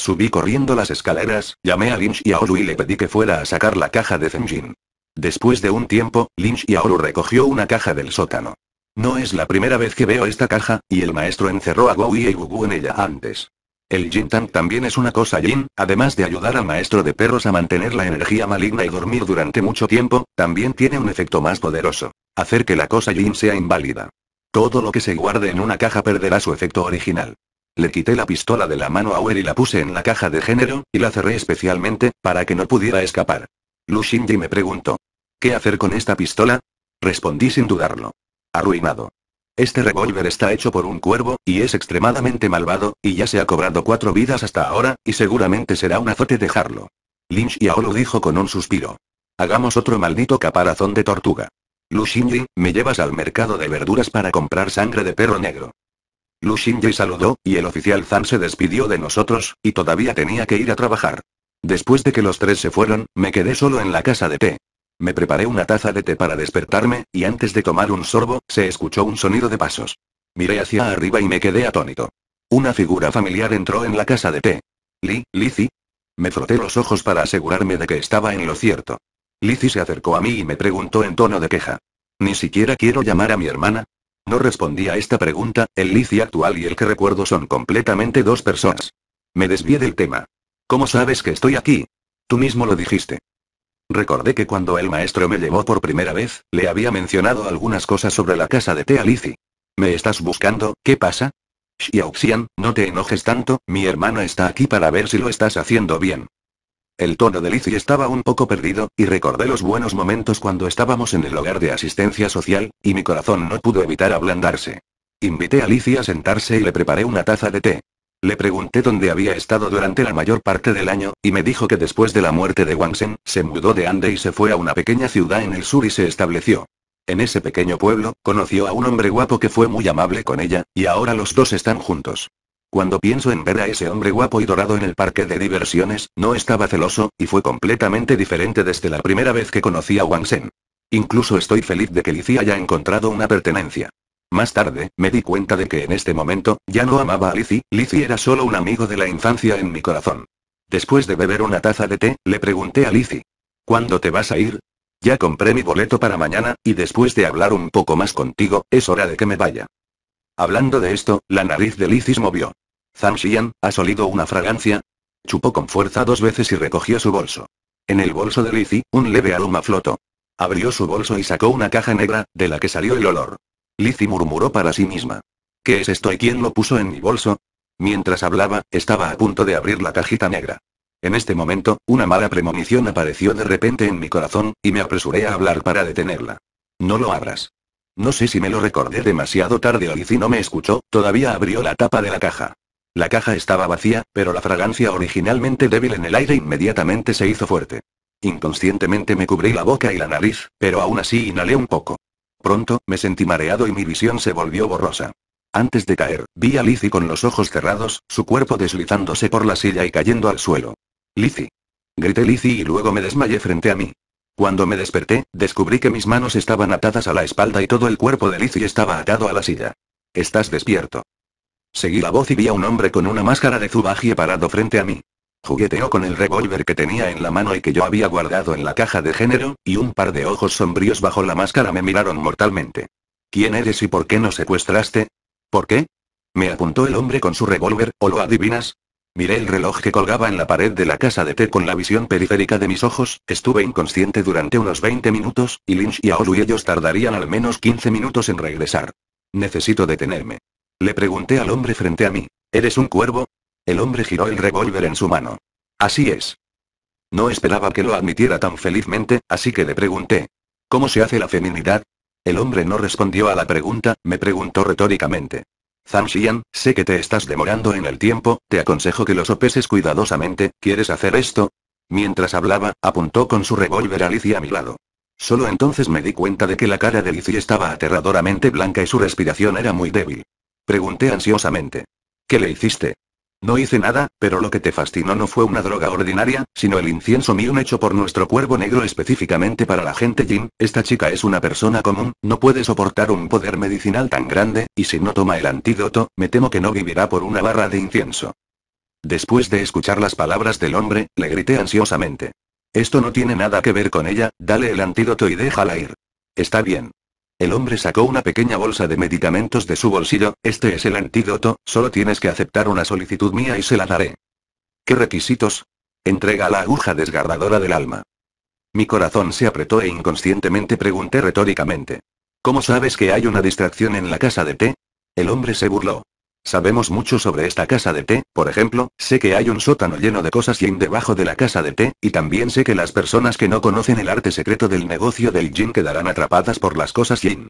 Subí corriendo las escaleras, llamé a Lynch y a Oru y le pedí que fuera a sacar la caja de Zenjin. Después de un tiempo, Lynch y Oru recogió una caja del sótano. No es la primera vez que veo esta caja, y el maestro encerró a Gou y Gugu en ella antes. El Jin Tan también es una cosa Jin, además de ayudar al maestro de perros a mantener la energía maligna y dormir durante mucho tiempo, también tiene un efecto más poderoso. Hacer que la cosa Jin sea inválida. Todo lo que se guarde en una caja perderá su efecto original. Le quité la pistola de la mano a Wer y la puse en la caja de género, y la cerré especialmente, para que no pudiera escapar. Lu me preguntó. ¿Qué hacer con esta pistola? Respondí sin dudarlo. Arruinado. Este revólver está hecho por un cuervo, y es extremadamente malvado, y ya se ha cobrado cuatro vidas hasta ahora, y seguramente será un azote dejarlo. Lynch y Aolo dijo con un suspiro. Hagamos otro maldito caparazón de tortuga. Lu me llevas al mercado de verduras para comprar sangre de perro negro. Lu saludó, y el oficial Zhang se despidió de nosotros, y todavía tenía que ir a trabajar. Después de que los tres se fueron, me quedé solo en la casa de té. Me preparé una taza de té para despertarme, y antes de tomar un sorbo, se escuchó un sonido de pasos. Miré hacia arriba y me quedé atónito. Una figura familiar entró en la casa de té. Li, Lizzie. Me froté los ojos para asegurarme de que estaba en lo cierto. Lizzie se acercó a mí y me preguntó en tono de queja. ¿Ni siquiera quiero llamar a mi hermana? No respondí a esta pregunta, el Lizzie actual y el que recuerdo son completamente dos personas. Me desvié del tema. ¿Cómo sabes que estoy aquí? Tú mismo lo dijiste. Recordé que cuando el maestro me llevó por primera vez, le había mencionado algunas cosas sobre la casa de Tea Lizzie. ¿Me estás buscando? ¿Qué pasa? Xiaoxian, no te enojes tanto, mi hermana está aquí para ver si lo estás haciendo bien. El tono de Lizzie estaba un poco perdido, y recordé los buenos momentos cuando estábamos en el hogar de asistencia social, y mi corazón no pudo evitar ablandarse. Invité a Lizzie a sentarse y le preparé una taza de té. Le pregunté dónde había estado durante la mayor parte del año, y me dijo que después de la muerte de Sen se mudó de Ande y se fue a una pequeña ciudad en el sur y se estableció. En ese pequeño pueblo, conoció a un hombre guapo que fue muy amable con ella, y ahora los dos están juntos. Cuando pienso en ver a ese hombre guapo y dorado en el parque de diversiones, no estaba celoso, y fue completamente diferente desde la primera vez que conocí a Wang Shen. Incluso estoy feliz de que Lizzie haya encontrado una pertenencia. Más tarde, me di cuenta de que en este momento, ya no amaba a Lizzie, Lizzie era solo un amigo de la infancia en mi corazón. Después de beber una taza de té, le pregunté a Lizzie. ¿Cuándo te vas a ir? Ya compré mi boleto para mañana, y después de hablar un poco más contigo, es hora de que me vaya. Hablando de esto, la nariz de Lizzie movió. Zhang Xian, solido una fragancia? Chupó con fuerza dos veces y recogió su bolso. En el bolso de Lizzie, un leve aroma flotó. Abrió su bolso y sacó una caja negra, de la que salió el olor. Lizzie murmuró para sí misma. ¿Qué es esto y quién lo puso en mi bolso? Mientras hablaba, estaba a punto de abrir la cajita negra. En este momento, una mala premonición apareció de repente en mi corazón, y me apresuré a hablar para detenerla. No lo abras. No sé si me lo recordé demasiado tarde o Lizzy no me escuchó, todavía abrió la tapa de la caja. La caja estaba vacía, pero la fragancia originalmente débil en el aire inmediatamente se hizo fuerte. Inconscientemente me cubrí la boca y la nariz, pero aún así inhalé un poco. Pronto, me sentí mareado y mi visión se volvió borrosa. Antes de caer, vi a Lizzie con los ojos cerrados, su cuerpo deslizándose por la silla y cayendo al suelo. Lizzie. Grité Lizzie y luego me desmayé frente a mí. Cuando me desperté, descubrí que mis manos estaban atadas a la espalda y todo el cuerpo de Lizzie estaba atado a la silla. Estás despierto. Seguí la voz y vi a un hombre con una máscara de Zubagie parado frente a mí. Jugueteó con el revólver que tenía en la mano y que yo había guardado en la caja de género, y un par de ojos sombríos bajo la máscara me miraron mortalmente. ¿Quién eres y por qué nos secuestraste? ¿Por qué? Me apuntó el hombre con su revólver, ¿o lo adivinas? Miré el reloj que colgaba en la pared de la casa de té con la visión periférica de mis ojos, estuve inconsciente durante unos 20 minutos, y Lynch y Aolu y ellos tardarían al menos 15 minutos en regresar. Necesito detenerme. Le pregunté al hombre frente a mí. ¿Eres un cuervo? El hombre giró el revólver en su mano. Así es. No esperaba que lo admitiera tan felizmente, así que le pregunté. ¿Cómo se hace la feminidad? El hombre no respondió a la pregunta, me preguntó retóricamente. Xian, sé que te estás demorando en el tiempo, te aconsejo que lo sopeses cuidadosamente, ¿quieres hacer esto? Mientras hablaba, apuntó con su revólver a Lizzie a mi lado. Solo entonces me di cuenta de que la cara de Lizzie estaba aterradoramente blanca y su respiración era muy débil. Pregunté ansiosamente. ¿Qué le hiciste? No hice nada, pero lo que te fascinó no fue una droga ordinaria, sino el incienso mío hecho por nuestro cuervo negro específicamente para la gente Jin. Esta chica es una persona común, no puede soportar un poder medicinal tan grande, y si no toma el antídoto, me temo que no vivirá por una barra de incienso. Después de escuchar las palabras del hombre, le grité ansiosamente. Esto no tiene nada que ver con ella, dale el antídoto y déjala ir. Está bien. El hombre sacó una pequeña bolsa de medicamentos de su bolsillo, este es el antídoto, solo tienes que aceptar una solicitud mía y se la daré. ¿Qué requisitos? Entrega la aguja desgarradora del alma. Mi corazón se apretó e inconscientemente pregunté retóricamente. ¿Cómo sabes que hay una distracción en la casa de té? El hombre se burló. Sabemos mucho sobre esta casa de té, por ejemplo, sé que hay un sótano lleno de cosas yin debajo de la casa de té, y también sé que las personas que no conocen el arte secreto del negocio del yin quedarán atrapadas por las cosas yin.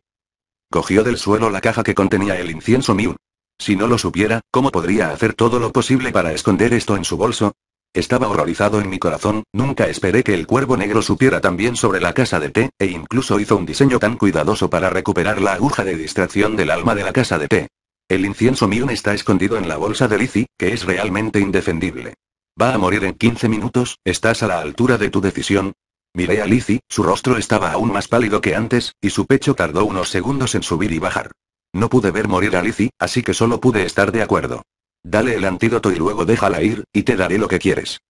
Cogió del suelo la caja que contenía el incienso Miu. Si no lo supiera, ¿cómo podría hacer todo lo posible para esconder esto en su bolso? Estaba horrorizado en mi corazón, nunca esperé que el cuervo negro supiera también sobre la casa de té, e incluso hizo un diseño tan cuidadoso para recuperar la aguja de distracción del alma de la casa de té. El incienso Mion está escondido en la bolsa de Lizzie, que es realmente indefendible. Va a morir en 15 minutos, ¿estás a la altura de tu decisión? Miré a Lizzie, su rostro estaba aún más pálido que antes, y su pecho tardó unos segundos en subir y bajar. No pude ver morir a Lizzie, así que solo pude estar de acuerdo. Dale el antídoto y luego déjala ir, y te daré lo que quieres.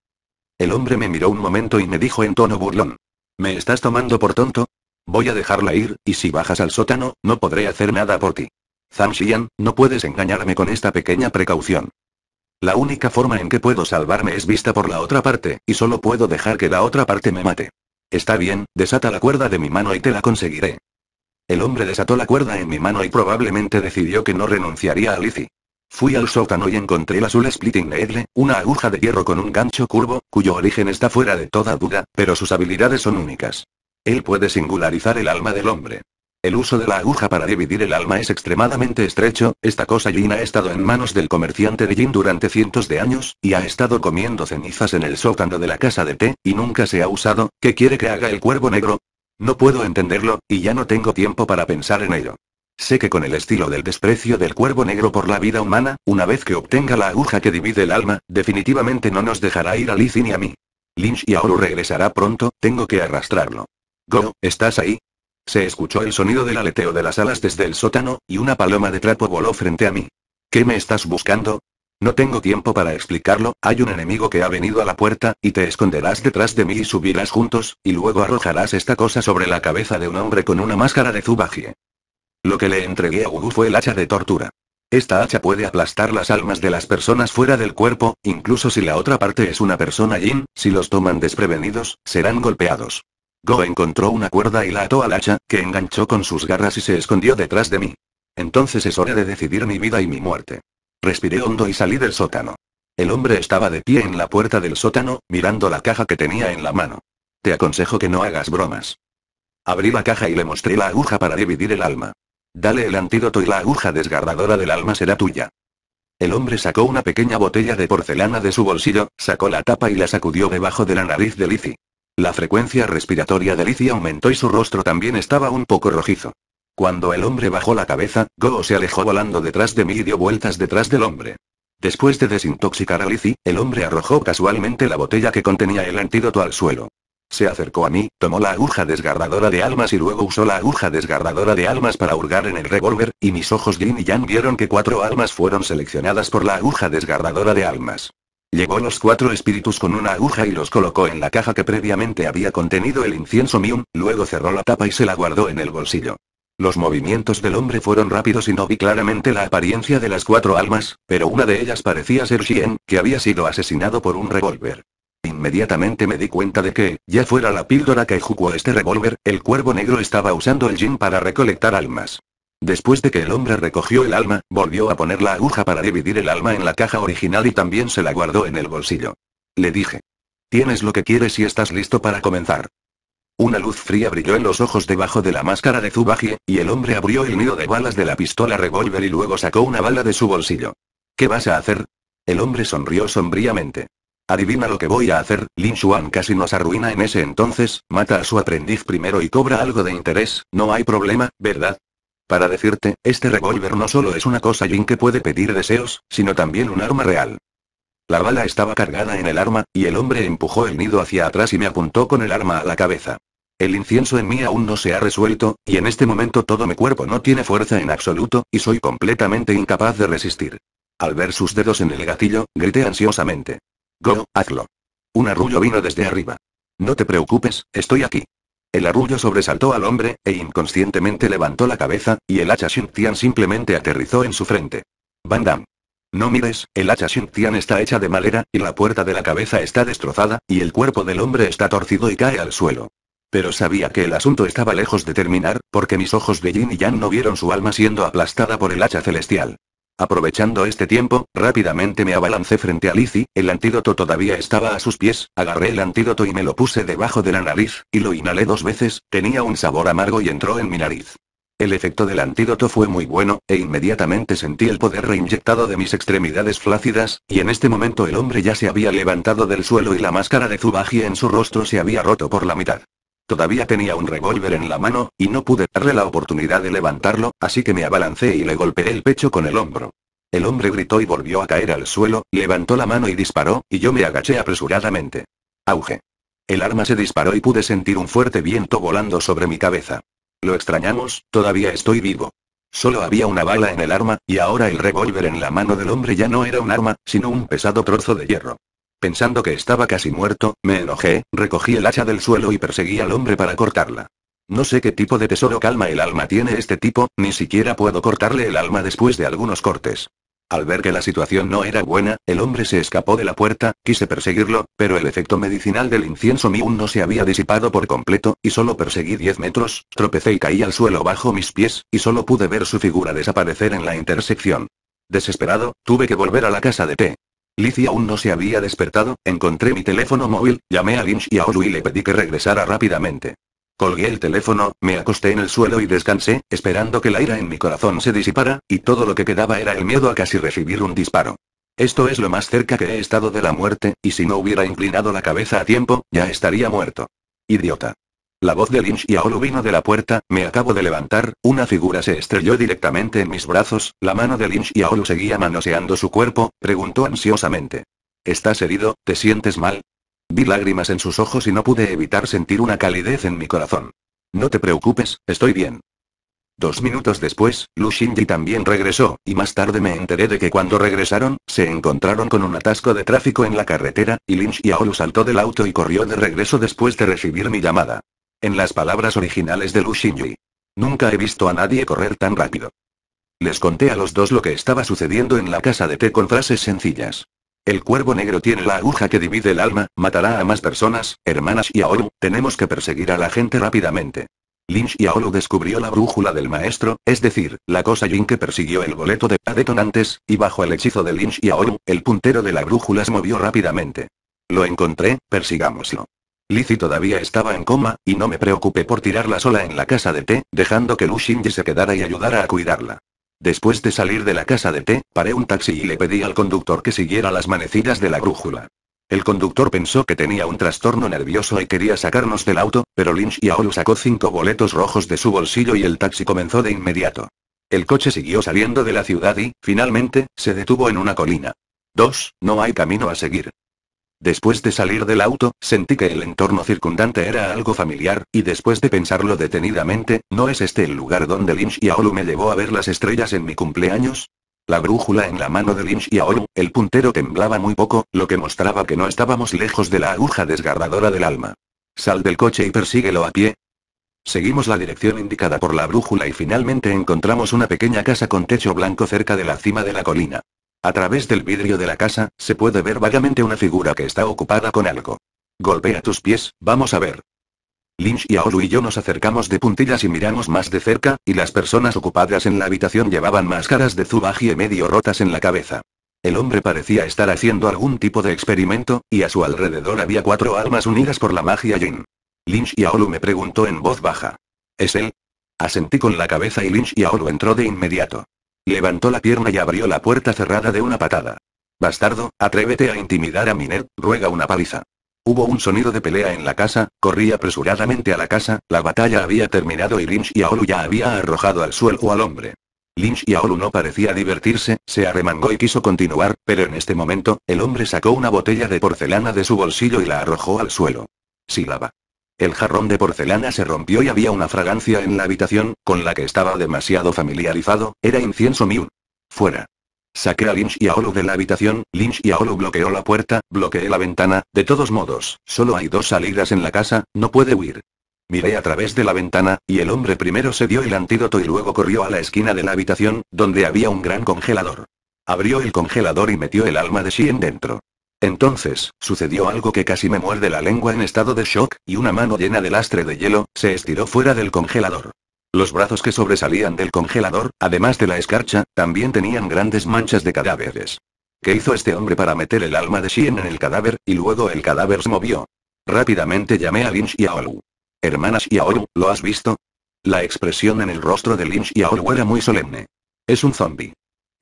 El hombre me miró un momento y me dijo en tono burlón. ¿Me estás tomando por tonto? Voy a dejarla ir, y si bajas al sótano, no podré hacer nada por ti. Zhang Xian, no puedes engañarme con esta pequeña precaución. La única forma en que puedo salvarme es vista por la otra parte, y solo puedo dejar que la otra parte me mate. Está bien, desata la cuerda de mi mano y te la conseguiré. El hombre desató la cuerda en mi mano y probablemente decidió que no renunciaría a Lizzie. Fui al sótano y encontré la Soul Splitting Needle, una aguja de hierro con un gancho curvo, cuyo origen está fuera de toda duda, pero sus habilidades son únicas. Él puede singularizar el alma del hombre. El uso de la aguja para dividir el alma es extremadamente estrecho, esta cosa Jin ha estado en manos del comerciante de Jin durante cientos de años, y ha estado comiendo cenizas en el sótano de la casa de té, y nunca se ha usado, ¿qué quiere que haga el cuervo negro? No puedo entenderlo, y ya no tengo tiempo para pensar en ello. Sé que con el estilo del desprecio del cuervo negro por la vida humana, una vez que obtenga la aguja que divide el alma, definitivamente no nos dejará ir a Liz y a mí. Lynch y Aoru regresará pronto, tengo que arrastrarlo. Go, ¿estás ahí? Se escuchó el sonido del aleteo de las alas desde el sótano, y una paloma de trapo voló frente a mí. ¿Qué me estás buscando? No tengo tiempo para explicarlo, hay un enemigo que ha venido a la puerta, y te esconderás detrás de mí y subirás juntos, y luego arrojarás esta cosa sobre la cabeza de un hombre con una máscara de zubagie. Lo que le entregué a Gugu fue el hacha de tortura. Esta hacha puede aplastar las almas de las personas fuera del cuerpo, incluso si la otra parte es una persona yin, si los toman desprevenidos, serán golpeados. Go encontró una cuerda y la ató al hacha, que enganchó con sus garras y se escondió detrás de mí. Entonces es hora de decidir mi vida y mi muerte. Respiré hondo y salí del sótano. El hombre estaba de pie en la puerta del sótano, mirando la caja que tenía en la mano. Te aconsejo que no hagas bromas. Abrí la caja y le mostré la aguja para dividir el alma. Dale el antídoto y la aguja desgarradora del alma será tuya. El hombre sacó una pequeña botella de porcelana de su bolsillo, sacó la tapa y la sacudió debajo de la nariz de Lizzie. La frecuencia respiratoria de Lizzie aumentó y su rostro también estaba un poco rojizo. Cuando el hombre bajó la cabeza, Go se alejó volando detrás de mí y dio vueltas detrás del hombre. Después de desintoxicar a Lizzie, el hombre arrojó casualmente la botella que contenía el antídoto al suelo. Se acercó a mí, tomó la aguja desgarradora de almas y luego usó la aguja desgarradora de almas para hurgar en el revólver, y mis ojos Jin y Jan vieron que cuatro almas fueron seleccionadas por la aguja desgarradora de almas. Llegó los cuatro espíritus con una aguja y los colocó en la caja que previamente había contenido el incienso Mium, luego cerró la tapa y se la guardó en el bolsillo. Los movimientos del hombre fueron rápidos y no vi claramente la apariencia de las cuatro almas, pero una de ellas parecía ser Shien, que había sido asesinado por un revólver. Inmediatamente me di cuenta de que, ya fuera la píldora que jugó este revólver, el cuervo negro estaba usando el Jin para recolectar almas. Después de que el hombre recogió el alma, volvió a poner la aguja para dividir el alma en la caja original y también se la guardó en el bolsillo. Le dije. Tienes lo que quieres y estás listo para comenzar. Una luz fría brilló en los ojos debajo de la máscara de Zubagi, y el hombre abrió el nido de balas de la pistola revólver y luego sacó una bala de su bolsillo. ¿Qué vas a hacer? El hombre sonrió sombríamente. Adivina lo que voy a hacer, Lin Xuan casi nos arruina en ese entonces, mata a su aprendiz primero y cobra algo de interés, no hay problema, ¿verdad? Para decirte, este revólver no solo es una cosa Jin que puede pedir deseos, sino también un arma real. La bala estaba cargada en el arma, y el hombre empujó el nido hacia atrás y me apuntó con el arma a la cabeza. El incienso en mí aún no se ha resuelto, y en este momento todo mi cuerpo no tiene fuerza en absoluto, y soy completamente incapaz de resistir. Al ver sus dedos en el gatillo, grité ansiosamente. Go, hazlo. Un arrullo vino desde arriba. No te preocupes, estoy aquí. El arrullo sobresaltó al hombre, e inconscientemente levantó la cabeza, y el hacha Shin-tian simplemente aterrizó en su frente. Bandam, No mires, el hacha Shintian está hecha de madera, y la puerta de la cabeza está destrozada, y el cuerpo del hombre está torcido y cae al suelo. Pero sabía que el asunto estaba lejos de terminar, porque mis ojos de Yin y Yang no vieron su alma siendo aplastada por el hacha celestial. Aprovechando este tiempo, rápidamente me abalancé frente a Lizzie, el antídoto todavía estaba a sus pies, agarré el antídoto y me lo puse debajo de la nariz, y lo inhalé dos veces, tenía un sabor amargo y entró en mi nariz. El efecto del antídoto fue muy bueno, e inmediatamente sentí el poder reinyectado de mis extremidades flácidas, y en este momento el hombre ya se había levantado del suelo y la máscara de Zubagi en su rostro se había roto por la mitad. Todavía tenía un revólver en la mano, y no pude darle la oportunidad de levantarlo, así que me abalancé y le golpeé el pecho con el hombro. El hombre gritó y volvió a caer al suelo, levantó la mano y disparó, y yo me agaché apresuradamente. Auge. El arma se disparó y pude sentir un fuerte viento volando sobre mi cabeza. Lo extrañamos, todavía estoy vivo. Solo había una bala en el arma, y ahora el revólver en la mano del hombre ya no era un arma, sino un pesado trozo de hierro. Pensando que estaba casi muerto, me enojé, recogí el hacha del suelo y perseguí al hombre para cortarla. No sé qué tipo de tesoro calma el alma tiene este tipo, ni siquiera puedo cortarle el alma después de algunos cortes. Al ver que la situación no era buena, el hombre se escapó de la puerta, quise perseguirlo, pero el efecto medicinal del incienso Miun no se había disipado por completo, y solo perseguí 10 metros, tropecé y caí al suelo bajo mis pies, y solo pude ver su figura desaparecer en la intersección. Desesperado, tuve que volver a la casa de T. Lizzie aún no se había despertado, encontré mi teléfono móvil, llamé a Lynch y a Olu y le pedí que regresara rápidamente. Colgué el teléfono, me acosté en el suelo y descansé, esperando que la ira en mi corazón se disipara, y todo lo que quedaba era el miedo a casi recibir un disparo. Esto es lo más cerca que he estado de la muerte, y si no hubiera inclinado la cabeza a tiempo, ya estaría muerto. Idiota. La voz de Lynch y Aolu vino de la puerta, me acabo de levantar, una figura se estrelló directamente en mis brazos, la mano de Lynch y Aolu seguía manoseando su cuerpo, preguntó ansiosamente. ¿Estás herido? ¿Te sientes mal? Vi lágrimas en sus ojos y no pude evitar sentir una calidez en mi corazón. No te preocupes, estoy bien. Dos minutos después, Lu Shinji también regresó, y más tarde me enteré de que cuando regresaron, se encontraron con un atasco de tráfico en la carretera, y Lynch y Aolu saltó del auto y corrió de regreso después de recibir mi llamada. En las palabras originales de Lu Xinyi. Nunca he visto a nadie correr tan rápido. Les conté a los dos lo que estaba sucediendo en la casa de té con frases sencillas. El cuervo negro tiene la aguja que divide el alma, matará a más personas, hermanas y a tenemos que perseguir a la gente rápidamente. Lynch y Aolu descubrió la brújula del maestro, es decir, la cosa Jin que persiguió el boleto de a antes, y bajo el hechizo de Lynch y Aolu, el puntero de la brújula se movió rápidamente. Lo encontré, persigámoslo. Lizzie todavía estaba en coma, y no me preocupé por tirarla sola en la casa de té, dejando que Lu se quedara y ayudara a cuidarla. Después de salir de la casa de té, paré un taxi y le pedí al conductor que siguiera las manecillas de la brújula. El conductor pensó que tenía un trastorno nervioso y quería sacarnos del auto, pero Lynch y Aolu sacó cinco boletos rojos de su bolsillo y el taxi comenzó de inmediato. El coche siguió saliendo de la ciudad y, finalmente, se detuvo en una colina. 2. No hay camino a seguir. Después de salir del auto, sentí que el entorno circundante era algo familiar, y después de pensarlo detenidamente, ¿no es este el lugar donde Lynch y Aolu me llevó a ver las estrellas en mi cumpleaños? La brújula en la mano de Lynch y Aolu, el puntero temblaba muy poco, lo que mostraba que no estábamos lejos de la aguja desgarradora del alma. Sal del coche y persíguelo a pie. Seguimos la dirección indicada por la brújula y finalmente encontramos una pequeña casa con techo blanco cerca de la cima de la colina. A través del vidrio de la casa, se puede ver vagamente una figura que está ocupada con algo. Golpea tus pies, vamos a ver. Lynch y Aolu y yo nos acercamos de puntillas y miramos más de cerca, y las personas ocupadas en la habitación llevaban máscaras de Zubagie medio rotas en la cabeza. El hombre parecía estar haciendo algún tipo de experimento, y a su alrededor había cuatro almas unidas por la magia Jin. Lynch y Aolu me preguntó en voz baja. ¿Es él? Asentí con la cabeza y Lynch y Aolu entró de inmediato. Levantó la pierna y abrió la puerta cerrada de una patada. Bastardo, atrévete a intimidar a Miner, ruega una paliza. Hubo un sonido de pelea en la casa, corría apresuradamente a la casa, la batalla había terminado y Lynch y Aolu ya había arrojado al suelo al hombre. Lynch y Aolu no parecía divertirse, se arremangó y quiso continuar, pero en este momento, el hombre sacó una botella de porcelana de su bolsillo y la arrojó al suelo. Sílaba. El jarrón de porcelana se rompió y había una fragancia en la habitación, con la que estaba demasiado familiarizado, era incienso miu. Fuera. Saqué a Lynch y a Olu de la habitación, Lynch y a Olu bloqueó la puerta, bloqueé la ventana, de todos modos, solo hay dos salidas en la casa, no puede huir. Miré a través de la ventana, y el hombre primero se dio el antídoto y luego corrió a la esquina de la habitación, donde había un gran congelador. Abrió el congelador y metió el alma de Sien dentro. Entonces, sucedió algo que casi me muerde la lengua en estado de shock, y una mano llena de lastre de hielo, se estiró fuera del congelador. Los brazos que sobresalían del congelador, además de la escarcha, también tenían grandes manchas de cadáveres. ¿Qué hizo este hombre para meter el alma de Shien en el cadáver, y luego el cadáver se movió? Rápidamente llamé a Lynch y a Hermanas y a Olu, ¿lo has visto? La expresión en el rostro de Lynch y Olu era muy solemne. Es un zombi.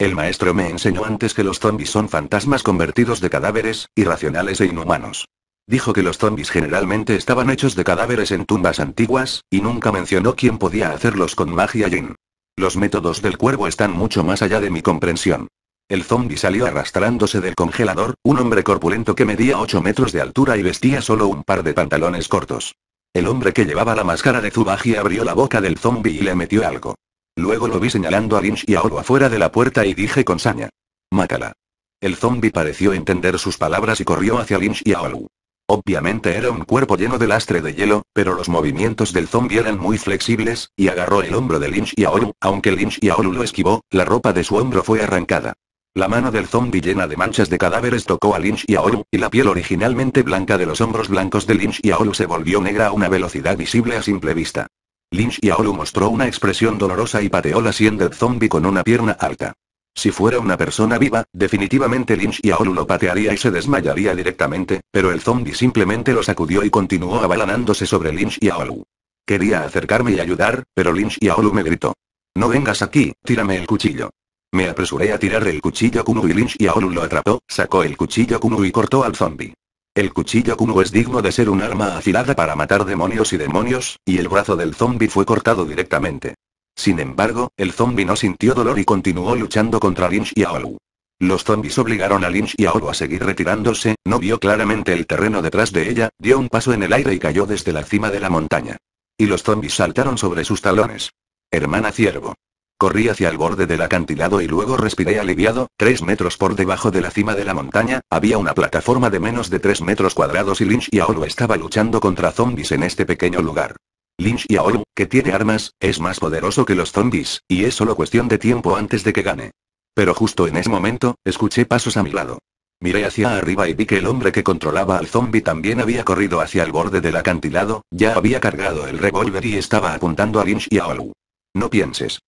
El maestro me enseñó antes que los zombies son fantasmas convertidos de cadáveres, irracionales e inhumanos. Dijo que los zombies generalmente estaban hechos de cadáveres en tumbas antiguas, y nunca mencionó quién podía hacerlos con magia yin. Los métodos del cuervo están mucho más allá de mi comprensión. El zombie salió arrastrándose del congelador, un hombre corpulento que medía 8 metros de altura y vestía solo un par de pantalones cortos. El hombre que llevaba la máscara de Zubagi abrió la boca del zombie y le metió algo. Luego lo vi señalando a Lynch y a Olu afuera de la puerta y dije con saña. Mátala. El zombi pareció entender sus palabras y corrió hacia Lynch y a Olu. Obviamente era un cuerpo lleno de lastre de hielo, pero los movimientos del zombi eran muy flexibles, y agarró el hombro de Lynch y a Olu, aunque Lynch y a Olu lo esquivó, la ropa de su hombro fue arrancada. La mano del zombi llena de manchas de cadáveres tocó a Lynch y a Olu, y la piel originalmente blanca de los hombros blancos de Lynch y a Olu se volvió negra a una velocidad visible a simple vista. Lynch y Aolu mostró una expresión dolorosa y pateó la sien del zombie con una pierna alta. Si fuera una persona viva, definitivamente Lynch y Aolu lo patearía y se desmayaría directamente, pero el zombie simplemente lo sacudió y continuó abalanándose sobre Lynch y Aolu. Quería acercarme y ayudar, pero Lynch y Aolu me gritó. No vengas aquí, tírame el cuchillo. Me apresuré a tirar el cuchillo Kumu y Lynch y Aolu lo atrapó, sacó el cuchillo Kumu y cortó al zombie. El cuchillo Kunu es digno de ser un arma afilada para matar demonios y demonios, y el brazo del zombi fue cortado directamente. Sin embargo, el zombi no sintió dolor y continuó luchando contra Lynch y Aolu. Los zombis obligaron a Lynch y Aolu a seguir retirándose, no vio claramente el terreno detrás de ella, dio un paso en el aire y cayó desde la cima de la montaña. Y los zombis saltaron sobre sus talones. Hermana ciervo. Corrí hacia el borde del acantilado y luego respiré aliviado, tres metros por debajo de la cima de la montaña, había una plataforma de menos de tres metros cuadrados y Lynch y Aolu estaba luchando contra zombies en este pequeño lugar. Lynch y Aolu, que tiene armas, es más poderoso que los zombies, y es solo cuestión de tiempo antes de que gane. Pero justo en ese momento, escuché pasos a mi lado. Miré hacia arriba y vi que el hombre que controlaba al zombie también había corrido hacia el borde del acantilado, ya había cargado el revólver y estaba apuntando a Lynch y No pienses,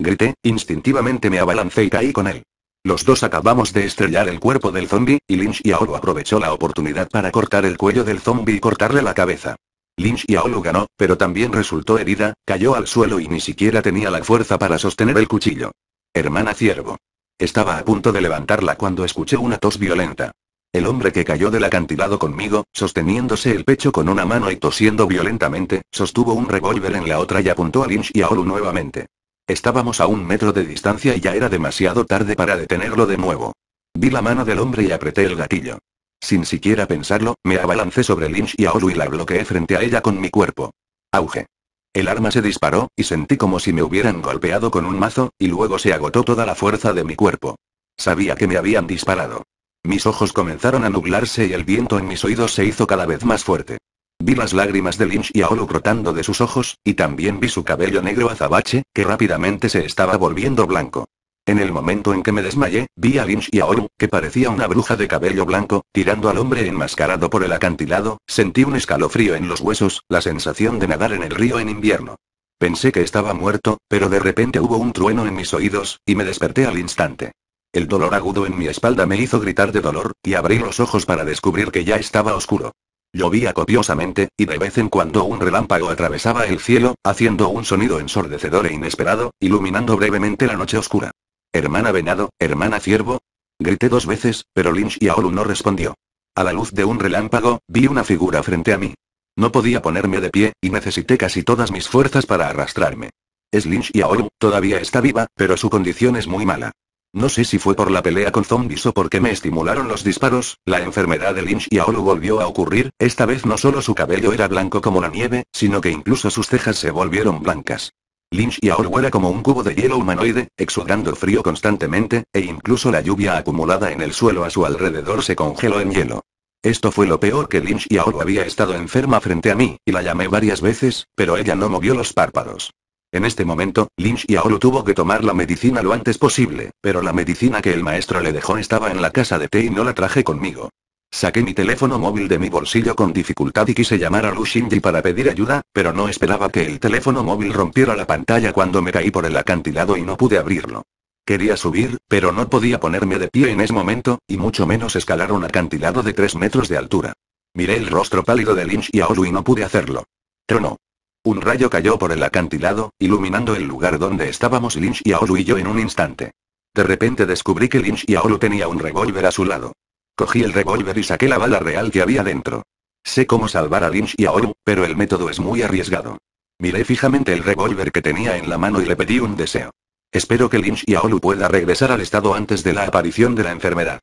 grité, instintivamente me abalancé y caí con él. Los dos acabamos de estrellar el cuerpo del zombie, y Lynch y Aolo aprovechó la oportunidad para cortar el cuello del zombie y cortarle la cabeza. Lynch y Aolo ganó, pero también resultó herida, cayó al suelo y ni siquiera tenía la fuerza para sostener el cuchillo. Hermana ciervo. Estaba a punto de levantarla cuando escuché una tos violenta. El hombre que cayó del acantilado conmigo, sosteniéndose el pecho con una mano y tosiendo violentamente, sostuvo un revólver en la otra y apuntó a Lynch y a nuevamente. Estábamos a un metro de distancia y ya era demasiado tarde para detenerlo de nuevo. Vi la mano del hombre y apreté el gatillo. Sin siquiera pensarlo, me abalancé sobre Lynch y a y la bloqueé frente a ella con mi cuerpo. Auge. El arma se disparó, y sentí como si me hubieran golpeado con un mazo, y luego se agotó toda la fuerza de mi cuerpo. Sabía que me habían disparado. Mis ojos comenzaron a nublarse y el viento en mis oídos se hizo cada vez más fuerte. Vi las lágrimas de Lynch y Aolo brotando de sus ojos, y también vi su cabello negro azabache, que rápidamente se estaba volviendo blanco. En el momento en que me desmayé, vi a Lynch y a que parecía una bruja de cabello blanco, tirando al hombre enmascarado por el acantilado, sentí un escalofrío en los huesos, la sensación de nadar en el río en invierno. Pensé que estaba muerto, pero de repente hubo un trueno en mis oídos, y me desperté al instante. El dolor agudo en mi espalda me hizo gritar de dolor, y abrí los ojos para descubrir que ya estaba oscuro. Llovía copiosamente, y de vez en cuando un relámpago atravesaba el cielo, haciendo un sonido ensordecedor e inesperado, iluminando brevemente la noche oscura. Hermana venado, hermana ciervo. Grité dos veces, pero Lynch y no respondió. A la luz de un relámpago, vi una figura frente a mí. No podía ponerme de pie, y necesité casi todas mis fuerzas para arrastrarme. Es Lynch y todavía está viva, pero su condición es muy mala. No sé si fue por la pelea con zombies o porque me estimularon los disparos, la enfermedad de Lynch y Aoru volvió a ocurrir, esta vez no solo su cabello era blanco como la nieve, sino que incluso sus cejas se volvieron blancas. Lynch y Aolu era como un cubo de hielo humanoide, exudando frío constantemente, e incluso la lluvia acumulada en el suelo a su alrededor se congeló en hielo. Esto fue lo peor que Lynch y Aolu había estado enferma frente a mí, y la llamé varias veces, pero ella no movió los párpados. En este momento, Lynch y Aolu tuvo que tomar la medicina lo antes posible, pero la medicina que el maestro le dejó estaba en la casa de T y no la traje conmigo. Saqué mi teléfono móvil de mi bolsillo con dificultad y quise llamar a Lushinji para pedir ayuda, pero no esperaba que el teléfono móvil rompiera la pantalla cuando me caí por el acantilado y no pude abrirlo. Quería subir, pero no podía ponerme de pie en ese momento, y mucho menos escalar un acantilado de 3 metros de altura. Miré el rostro pálido de Lynch y Aoru y no pude hacerlo. Trono. Un rayo cayó por el acantilado, iluminando el lugar donde estábamos Lynch y Aolu y yo en un instante. De repente descubrí que Lynch y Aolu tenía un revólver a su lado. Cogí el revólver y saqué la bala real que había dentro. Sé cómo salvar a Lynch y pero el método es muy arriesgado. Miré fijamente el revólver que tenía en la mano y le pedí un deseo. Espero que Lynch y Aolu pueda regresar al estado antes de la aparición de la enfermedad.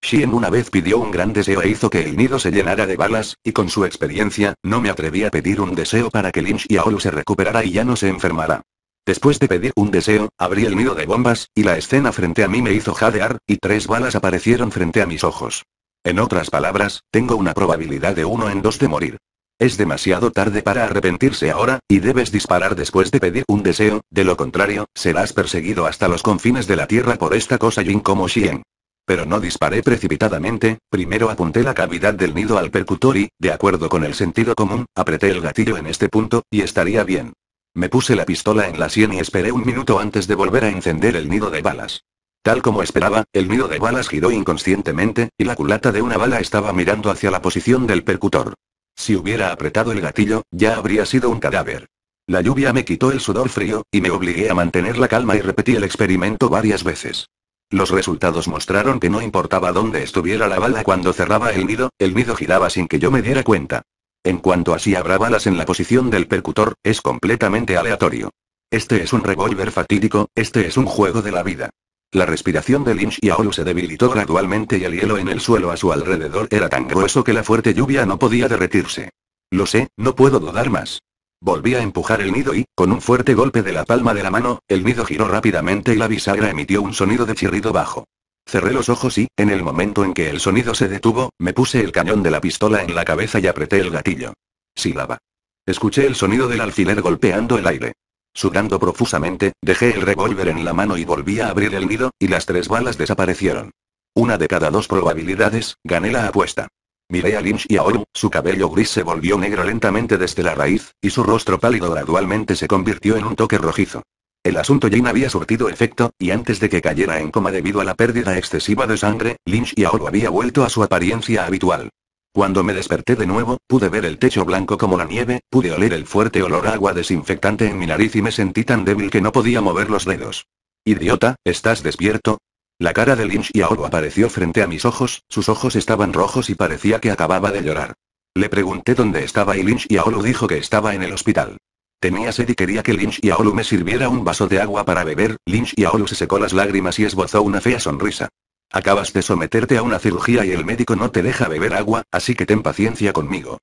Shien una vez pidió un gran deseo e hizo que el nido se llenara de balas, y con su experiencia, no me atreví a pedir un deseo para que Lynch y Aolu se recuperara y ya no se enfermara. Después de pedir un deseo, abrí el nido de bombas, y la escena frente a mí me hizo jadear, y tres balas aparecieron frente a mis ojos. En otras palabras, tengo una probabilidad de uno en dos de morir. Es demasiado tarde para arrepentirse ahora, y debes disparar después de pedir un deseo, de lo contrario, serás perseguido hasta los confines de la Tierra por esta cosa Jin como Shien. Pero no disparé precipitadamente, primero apunté la cavidad del nido al percutor y, de acuerdo con el sentido común, apreté el gatillo en este punto, y estaría bien. Me puse la pistola en la sien y esperé un minuto antes de volver a encender el nido de balas. Tal como esperaba, el nido de balas giró inconscientemente, y la culata de una bala estaba mirando hacia la posición del percutor. Si hubiera apretado el gatillo, ya habría sido un cadáver. La lluvia me quitó el sudor frío, y me obligué a mantener la calma y repetí el experimento varias veces. Los resultados mostraron que no importaba dónde estuviera la bala cuando cerraba el nido, el nido giraba sin que yo me diera cuenta. En cuanto así habrá balas en la posición del percutor, es completamente aleatorio. Este es un revólver fatídico, este es un juego de la vida. La respiración de Lynch y Aolu se debilitó gradualmente y el hielo en el suelo a su alrededor era tan grueso que la fuerte lluvia no podía derretirse. Lo sé, no puedo dudar más. Volví a empujar el nido y, con un fuerte golpe de la palma de la mano, el nido giró rápidamente y la bisagra emitió un sonido de chirrido bajo. Cerré los ojos y, en el momento en que el sonido se detuvo, me puse el cañón de la pistola en la cabeza y apreté el gatillo. Silaba. Escuché el sonido del alfiler golpeando el aire. Sudando profusamente, dejé el revólver en la mano y volví a abrir el nido, y las tres balas desaparecieron. Una de cada dos probabilidades, gané la apuesta. Miré a Lynch y a Oru, su cabello gris se volvió negro lentamente desde la raíz, y su rostro pálido gradualmente se convirtió en un toque rojizo. El asunto no había surtido efecto, y antes de que cayera en coma debido a la pérdida excesiva de sangre, Lynch y Oro había vuelto a su apariencia habitual. Cuando me desperté de nuevo, pude ver el techo blanco como la nieve, pude oler el fuerte olor a agua desinfectante en mi nariz y me sentí tan débil que no podía mover los dedos. Idiota, ¿estás despierto? La cara de y Aolu apareció frente a mis ojos, sus ojos estaban rojos y parecía que acababa de llorar. Le pregunté dónde estaba y Lynch y Aolu dijo que estaba en el hospital. Tenía sed y quería que Lynch y Aolu me sirviera un vaso de agua para beber, y Aolu se secó las lágrimas y esbozó una fea sonrisa. Acabas de someterte a una cirugía y el médico no te deja beber agua, así que ten paciencia conmigo.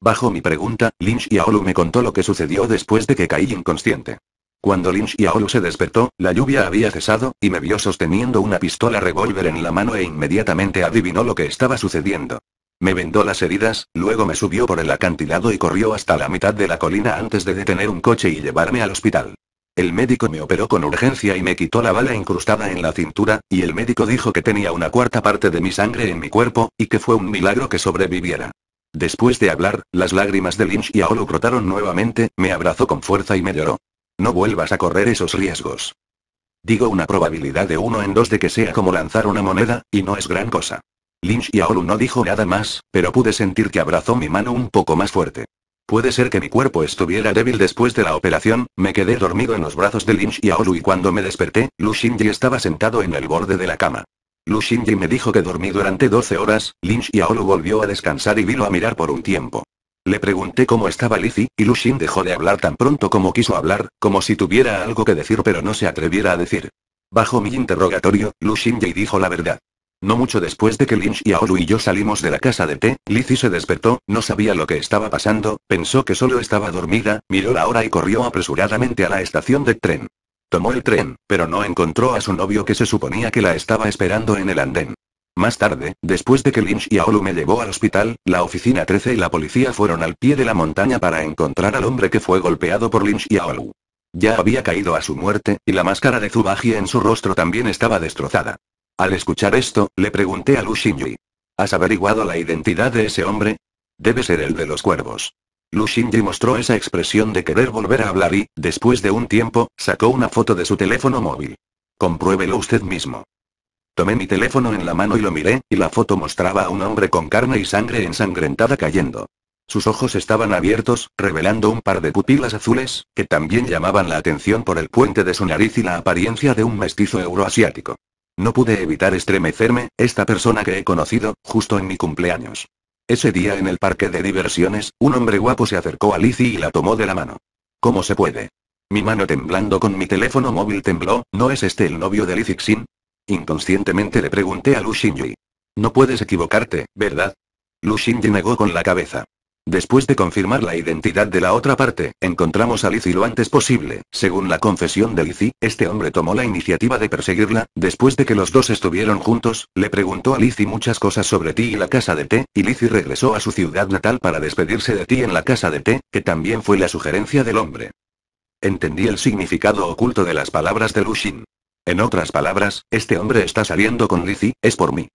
Bajo mi pregunta, Lynch y Aolu me contó lo que sucedió después de que caí inconsciente. Cuando Lynch y Aolu se despertó, la lluvia había cesado, y me vio sosteniendo una pistola revólver en la mano e inmediatamente adivinó lo que estaba sucediendo. Me vendó las heridas, luego me subió por el acantilado y corrió hasta la mitad de la colina antes de detener un coche y llevarme al hospital. El médico me operó con urgencia y me quitó la bala incrustada en la cintura, y el médico dijo que tenía una cuarta parte de mi sangre en mi cuerpo, y que fue un milagro que sobreviviera. Después de hablar, las lágrimas de Lynch y Aolo brotaron nuevamente, me abrazó con fuerza y me lloró. No vuelvas a correr esos riesgos. Digo una probabilidad de uno en dos de que sea como lanzar una moneda, y no es gran cosa. Lynch y no dijo nada más, pero pude sentir que abrazó mi mano un poco más fuerte. Puede ser que mi cuerpo estuviera débil después de la operación, me quedé dormido en los brazos de Lynch y Aolu y cuando me desperté, Lu estaba sentado en el borde de la cama. Lu me dijo que dormí durante 12 horas, Lynch y Aolu volvió a descansar y vino a mirar por un tiempo. Le pregunté cómo estaba Lizzie, y Lushin dejó de hablar tan pronto como quiso hablar, como si tuviera algo que decir pero no se atreviera a decir. Bajo mi interrogatorio, Lushin ya dijo la verdad. No mucho después de que Lynch y Aoru y yo salimos de la casa de té, Lizzie se despertó, no sabía lo que estaba pasando, pensó que solo estaba dormida, miró la hora y corrió apresuradamente a la estación de tren. Tomó el tren, pero no encontró a su novio que se suponía que la estaba esperando en el andén. Más tarde, después de que Lynch y Aolu me llevó al hospital, la oficina 13 y la policía fueron al pie de la montaña para encontrar al hombre que fue golpeado por Lynch y Ya había caído a su muerte, y la máscara de Zubagi en su rostro también estaba destrozada. Al escuchar esto, le pregunté a Lu ¿Has averiguado la identidad de ese hombre? Debe ser el de los cuervos. Lu Shinji mostró esa expresión de querer volver a hablar y, después de un tiempo, sacó una foto de su teléfono móvil. Compruébelo usted mismo. Tomé mi teléfono en la mano y lo miré, y la foto mostraba a un hombre con carne y sangre ensangrentada cayendo. Sus ojos estaban abiertos, revelando un par de pupilas azules, que también llamaban la atención por el puente de su nariz y la apariencia de un mestizo euroasiático. No pude evitar estremecerme, esta persona que he conocido, justo en mi cumpleaños. Ese día en el parque de diversiones, un hombre guapo se acercó a Lizzie y la tomó de la mano. ¿Cómo se puede? Mi mano temblando con mi teléfono móvil tembló, ¿no es este el novio de Lizzie Xin? Inconscientemente le pregunté a Lu yui No puedes equivocarte, ¿verdad? Lu Shinji negó con la cabeza. Después de confirmar la identidad de la otra parte, encontramos a Lizzy lo antes posible. Según la confesión de Lizzy, este hombre tomó la iniciativa de perseguirla. Después de que los dos estuvieron juntos, le preguntó a Lizzy muchas cosas sobre ti y la casa de té, y Lizzy regresó a su ciudad natal para despedirse de ti en la casa de té, que también fue la sugerencia del hombre. Entendí el significado oculto de las palabras de Lushin. En otras palabras, este hombre está saliendo con Lizzie, es por mí.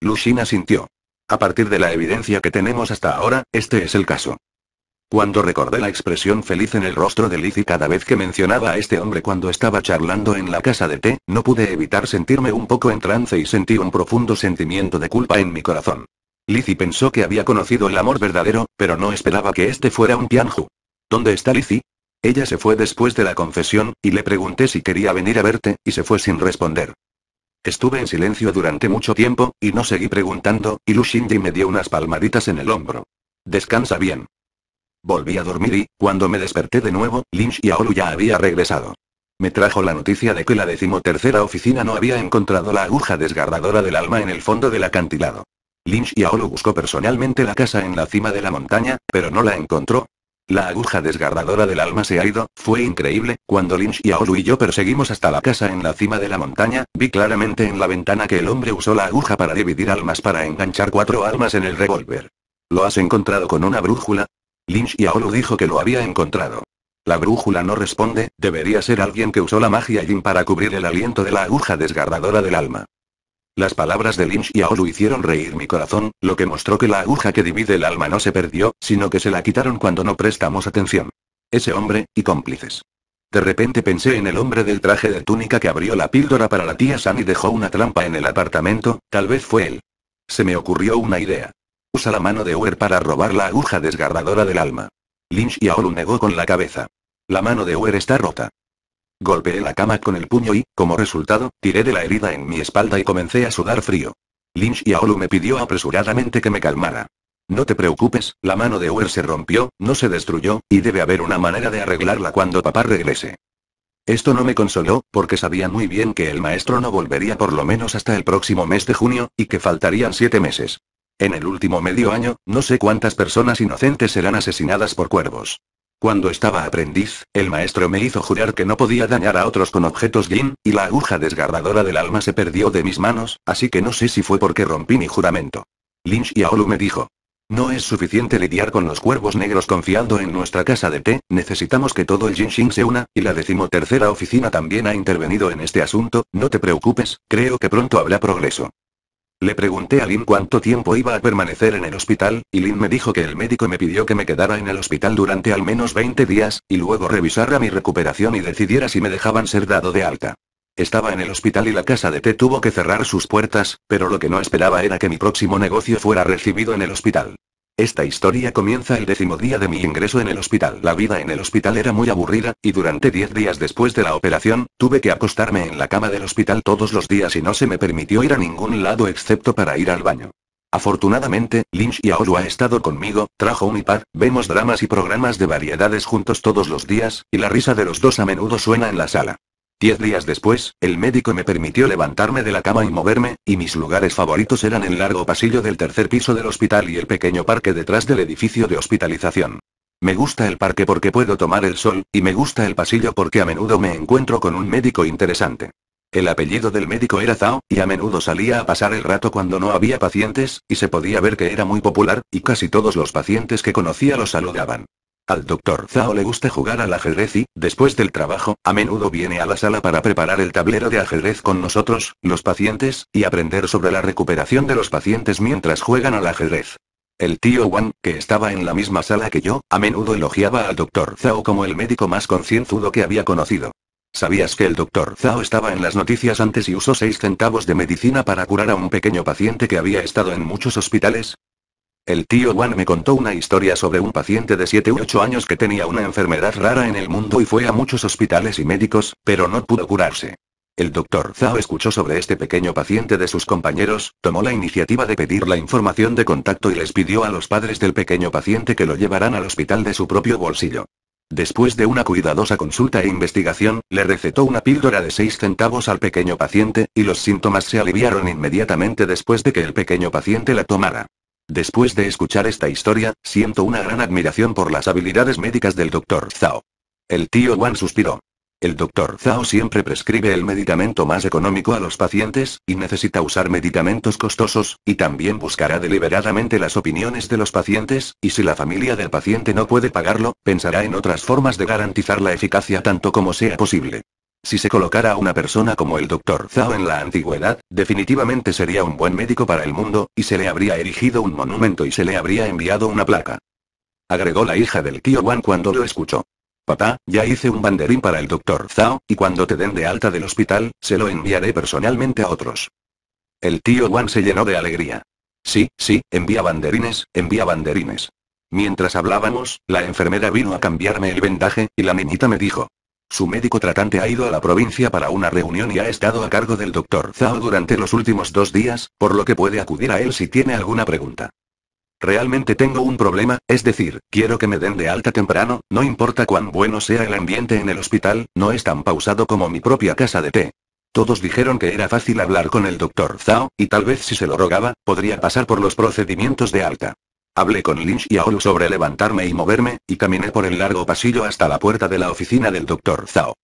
Lushina sintió. A partir de la evidencia que tenemos hasta ahora, este es el caso. Cuando recordé la expresión feliz en el rostro de Lizzie cada vez que mencionaba a este hombre cuando estaba charlando en la casa de té, no pude evitar sentirme un poco en trance y sentí un profundo sentimiento de culpa en mi corazón. Lizzie pensó que había conocido el amor verdadero, pero no esperaba que este fuera un pianhu. ¿Dónde está Lizzie? Ella se fue después de la confesión, y le pregunté si quería venir a verte, y se fue sin responder. Estuve en silencio durante mucho tiempo, y no seguí preguntando, y Lushinji me dio unas palmaditas en el hombro. Descansa bien. Volví a dormir y, cuando me desperté de nuevo, Lynch y Aolu ya había regresado. Me trajo la noticia de que la decimotercera oficina no había encontrado la aguja desgarradora del alma en el fondo del acantilado. Lynch y Aolu buscó personalmente la casa en la cima de la montaña, pero no la encontró, la aguja desgarradora del alma se ha ido, fue increíble, cuando Lynch y Aolu y yo perseguimos hasta la casa en la cima de la montaña, vi claramente en la ventana que el hombre usó la aguja para dividir almas para enganchar cuatro almas en el revólver. ¿Lo has encontrado con una brújula? Lynch y Aolu dijo que lo había encontrado. La brújula no responde, debería ser alguien que usó la magia Yin para cubrir el aliento de la aguja desgarradora del alma. Las palabras de Lynch y Aolu hicieron reír mi corazón, lo que mostró que la aguja que divide el alma no se perdió, sino que se la quitaron cuando no prestamos atención. Ese hombre, y cómplices. De repente pensé en el hombre del traje de túnica que abrió la píldora para la tía San y dejó una trampa en el apartamento, tal vez fue él. Se me ocurrió una idea. Usa la mano de Uer para robar la aguja desgarradora del alma. Lynch y Aolu negó con la cabeza. La mano de Uer está rota. Golpeé la cama con el puño y, como resultado, tiré de la herida en mi espalda y comencé a sudar frío. Lynch y Aolu me pidió apresuradamente que me calmara. No te preocupes, la mano de Uer se rompió, no se destruyó, y debe haber una manera de arreglarla cuando papá regrese. Esto no me consoló, porque sabía muy bien que el maestro no volvería por lo menos hasta el próximo mes de junio, y que faltarían siete meses. En el último medio año, no sé cuántas personas inocentes serán asesinadas por cuervos. Cuando estaba aprendiz, el maestro me hizo jurar que no podía dañar a otros con objetos yin, y la aguja desgarradora del alma se perdió de mis manos, así que no sé si fue porque rompí mi juramento. Lynch y Aolu me dijo. No es suficiente lidiar con los cuervos negros confiando en nuestra casa de té, necesitamos que todo el Jinshin se una, y la decimotercera oficina también ha intervenido en este asunto, no te preocupes, creo que pronto habrá progreso. Le pregunté a Lin cuánto tiempo iba a permanecer en el hospital, y Lin me dijo que el médico me pidió que me quedara en el hospital durante al menos 20 días, y luego revisara mi recuperación y decidiera si me dejaban ser dado de alta. Estaba en el hospital y la casa de té tuvo que cerrar sus puertas, pero lo que no esperaba era que mi próximo negocio fuera recibido en el hospital. Esta historia comienza el décimo día de mi ingreso en el hospital. La vida en el hospital era muy aburrida, y durante diez días después de la operación, tuve que acostarme en la cama del hospital todos los días y no se me permitió ir a ningún lado excepto para ir al baño. Afortunadamente, Lynch y Aolua ha estado conmigo, trajo un iPad, vemos dramas y programas de variedades juntos todos los días, y la risa de los dos a menudo suena en la sala. Diez días después, el médico me permitió levantarme de la cama y moverme, y mis lugares favoritos eran el largo pasillo del tercer piso del hospital y el pequeño parque detrás del edificio de hospitalización. Me gusta el parque porque puedo tomar el sol, y me gusta el pasillo porque a menudo me encuentro con un médico interesante. El apellido del médico era Zhao, y a menudo salía a pasar el rato cuando no había pacientes, y se podía ver que era muy popular, y casi todos los pacientes que conocía lo saludaban. Al doctor Zhao le gusta jugar al ajedrez y, después del trabajo, a menudo viene a la sala para preparar el tablero de ajedrez con nosotros, los pacientes, y aprender sobre la recuperación de los pacientes mientras juegan al ajedrez. El tío Wang, que estaba en la misma sala que yo, a menudo elogiaba al doctor Zhao como el médico más concienzudo que había conocido. ¿Sabías que el doctor Zhao estaba en las noticias antes y usó 6 centavos de medicina para curar a un pequeño paciente que había estado en muchos hospitales? El tío Wan me contó una historia sobre un paciente de 7 u 8 años que tenía una enfermedad rara en el mundo y fue a muchos hospitales y médicos, pero no pudo curarse. El doctor Zhao escuchó sobre este pequeño paciente de sus compañeros, tomó la iniciativa de pedir la información de contacto y les pidió a los padres del pequeño paciente que lo llevaran al hospital de su propio bolsillo. Después de una cuidadosa consulta e investigación, le recetó una píldora de 6 centavos al pequeño paciente, y los síntomas se aliviaron inmediatamente después de que el pequeño paciente la tomara. Después de escuchar esta historia, siento una gran admiración por las habilidades médicas del Dr. Zhao. El tío Wan suspiró. El Dr. Zhao siempre prescribe el medicamento más económico a los pacientes, y necesita usar medicamentos costosos, y también buscará deliberadamente las opiniones de los pacientes, y si la familia del paciente no puede pagarlo, pensará en otras formas de garantizar la eficacia tanto como sea posible. Si se colocara a una persona como el Dr. Zhao en la antigüedad, definitivamente sería un buen médico para el mundo, y se le habría erigido un monumento y se le habría enviado una placa. Agregó la hija del tío Wan cuando lo escuchó. Papá, ya hice un banderín para el Dr. Zhao, y cuando te den de alta del hospital, se lo enviaré personalmente a otros. El tío Wan se llenó de alegría. Sí, sí, envía banderines, envía banderines. Mientras hablábamos, la enfermera vino a cambiarme el vendaje, y la niñita me dijo, su médico tratante ha ido a la provincia para una reunión y ha estado a cargo del doctor Zhao durante los últimos dos días, por lo que puede acudir a él si tiene alguna pregunta. Realmente tengo un problema, es decir, quiero que me den de alta temprano, no importa cuán bueno sea el ambiente en el hospital, no es tan pausado como mi propia casa de té. Todos dijeron que era fácil hablar con el doctor Zhao, y tal vez si se lo rogaba, podría pasar por los procedimientos de alta. Hablé con Lynch y Aoru sobre levantarme y moverme, y caminé por el largo pasillo hasta la puerta de la oficina del Dr. Zhao.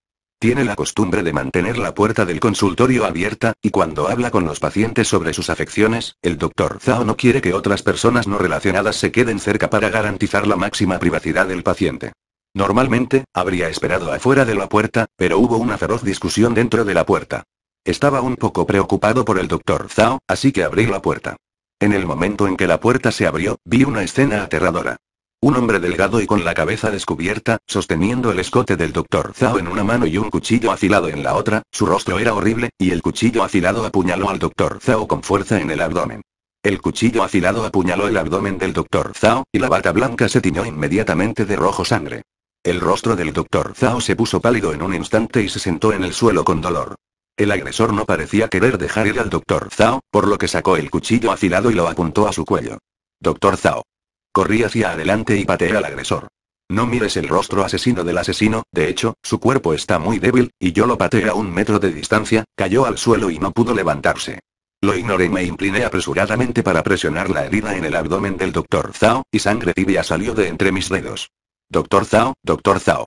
Tiene la costumbre de mantener la puerta del consultorio abierta, y cuando habla con los pacientes sobre sus afecciones, el Dr. Zhao no quiere que otras personas no relacionadas se queden cerca para garantizar la máxima privacidad del paciente. Normalmente, habría esperado afuera de la puerta, pero hubo una feroz discusión dentro de la puerta. Estaba un poco preocupado por el Dr. Zhao, así que abrí la puerta. En el momento en que la puerta se abrió, vi una escena aterradora. Un hombre delgado y con la cabeza descubierta, sosteniendo el escote del doctor Zhao en una mano y un cuchillo afilado en la otra, su rostro era horrible, y el cuchillo afilado apuñaló al doctor Zhao con fuerza en el abdomen. El cuchillo afilado apuñaló el abdomen del doctor Zhao, y la bata blanca se tiñó inmediatamente de rojo sangre. El rostro del doctor Zhao se puso pálido en un instante y se sentó en el suelo con dolor. El agresor no parecía querer dejar ir al doctor Zhao, por lo que sacó el cuchillo afilado y lo apuntó a su cuello. Doctor Zhao. Corrí hacia adelante y pateé al agresor. No mires el rostro asesino del asesino, de hecho, su cuerpo está muy débil, y yo lo pateé a un metro de distancia, cayó al suelo y no pudo levantarse. Lo ignoré y me incliné apresuradamente para presionar la herida en el abdomen del doctor Zhao, y sangre tibia salió de entre mis dedos. Doctor Zhao, doctor Zhao.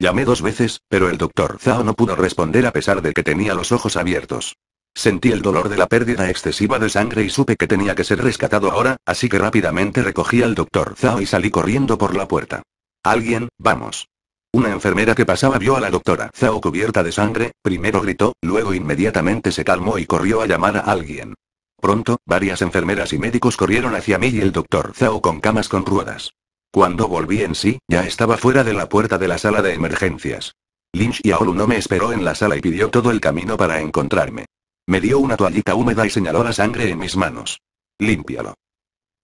Llamé dos veces, pero el doctor Zhao no pudo responder a pesar de que tenía los ojos abiertos. Sentí el dolor de la pérdida excesiva de sangre y supe que tenía que ser rescatado ahora, así que rápidamente recogí al doctor Zhao y salí corriendo por la puerta. Alguien, vamos. Una enfermera que pasaba vio a la doctora Zhao cubierta de sangre, primero gritó, luego inmediatamente se calmó y corrió a llamar a alguien. Pronto, varias enfermeras y médicos corrieron hacia mí y el doctor Zhao con camas con ruedas. Cuando volví en sí, ya estaba fuera de la puerta de la sala de emergencias. Lynch y Aolu no me esperó en la sala y pidió todo el camino para encontrarme. Me dio una toallita húmeda y señaló la sangre en mis manos. Límpialo.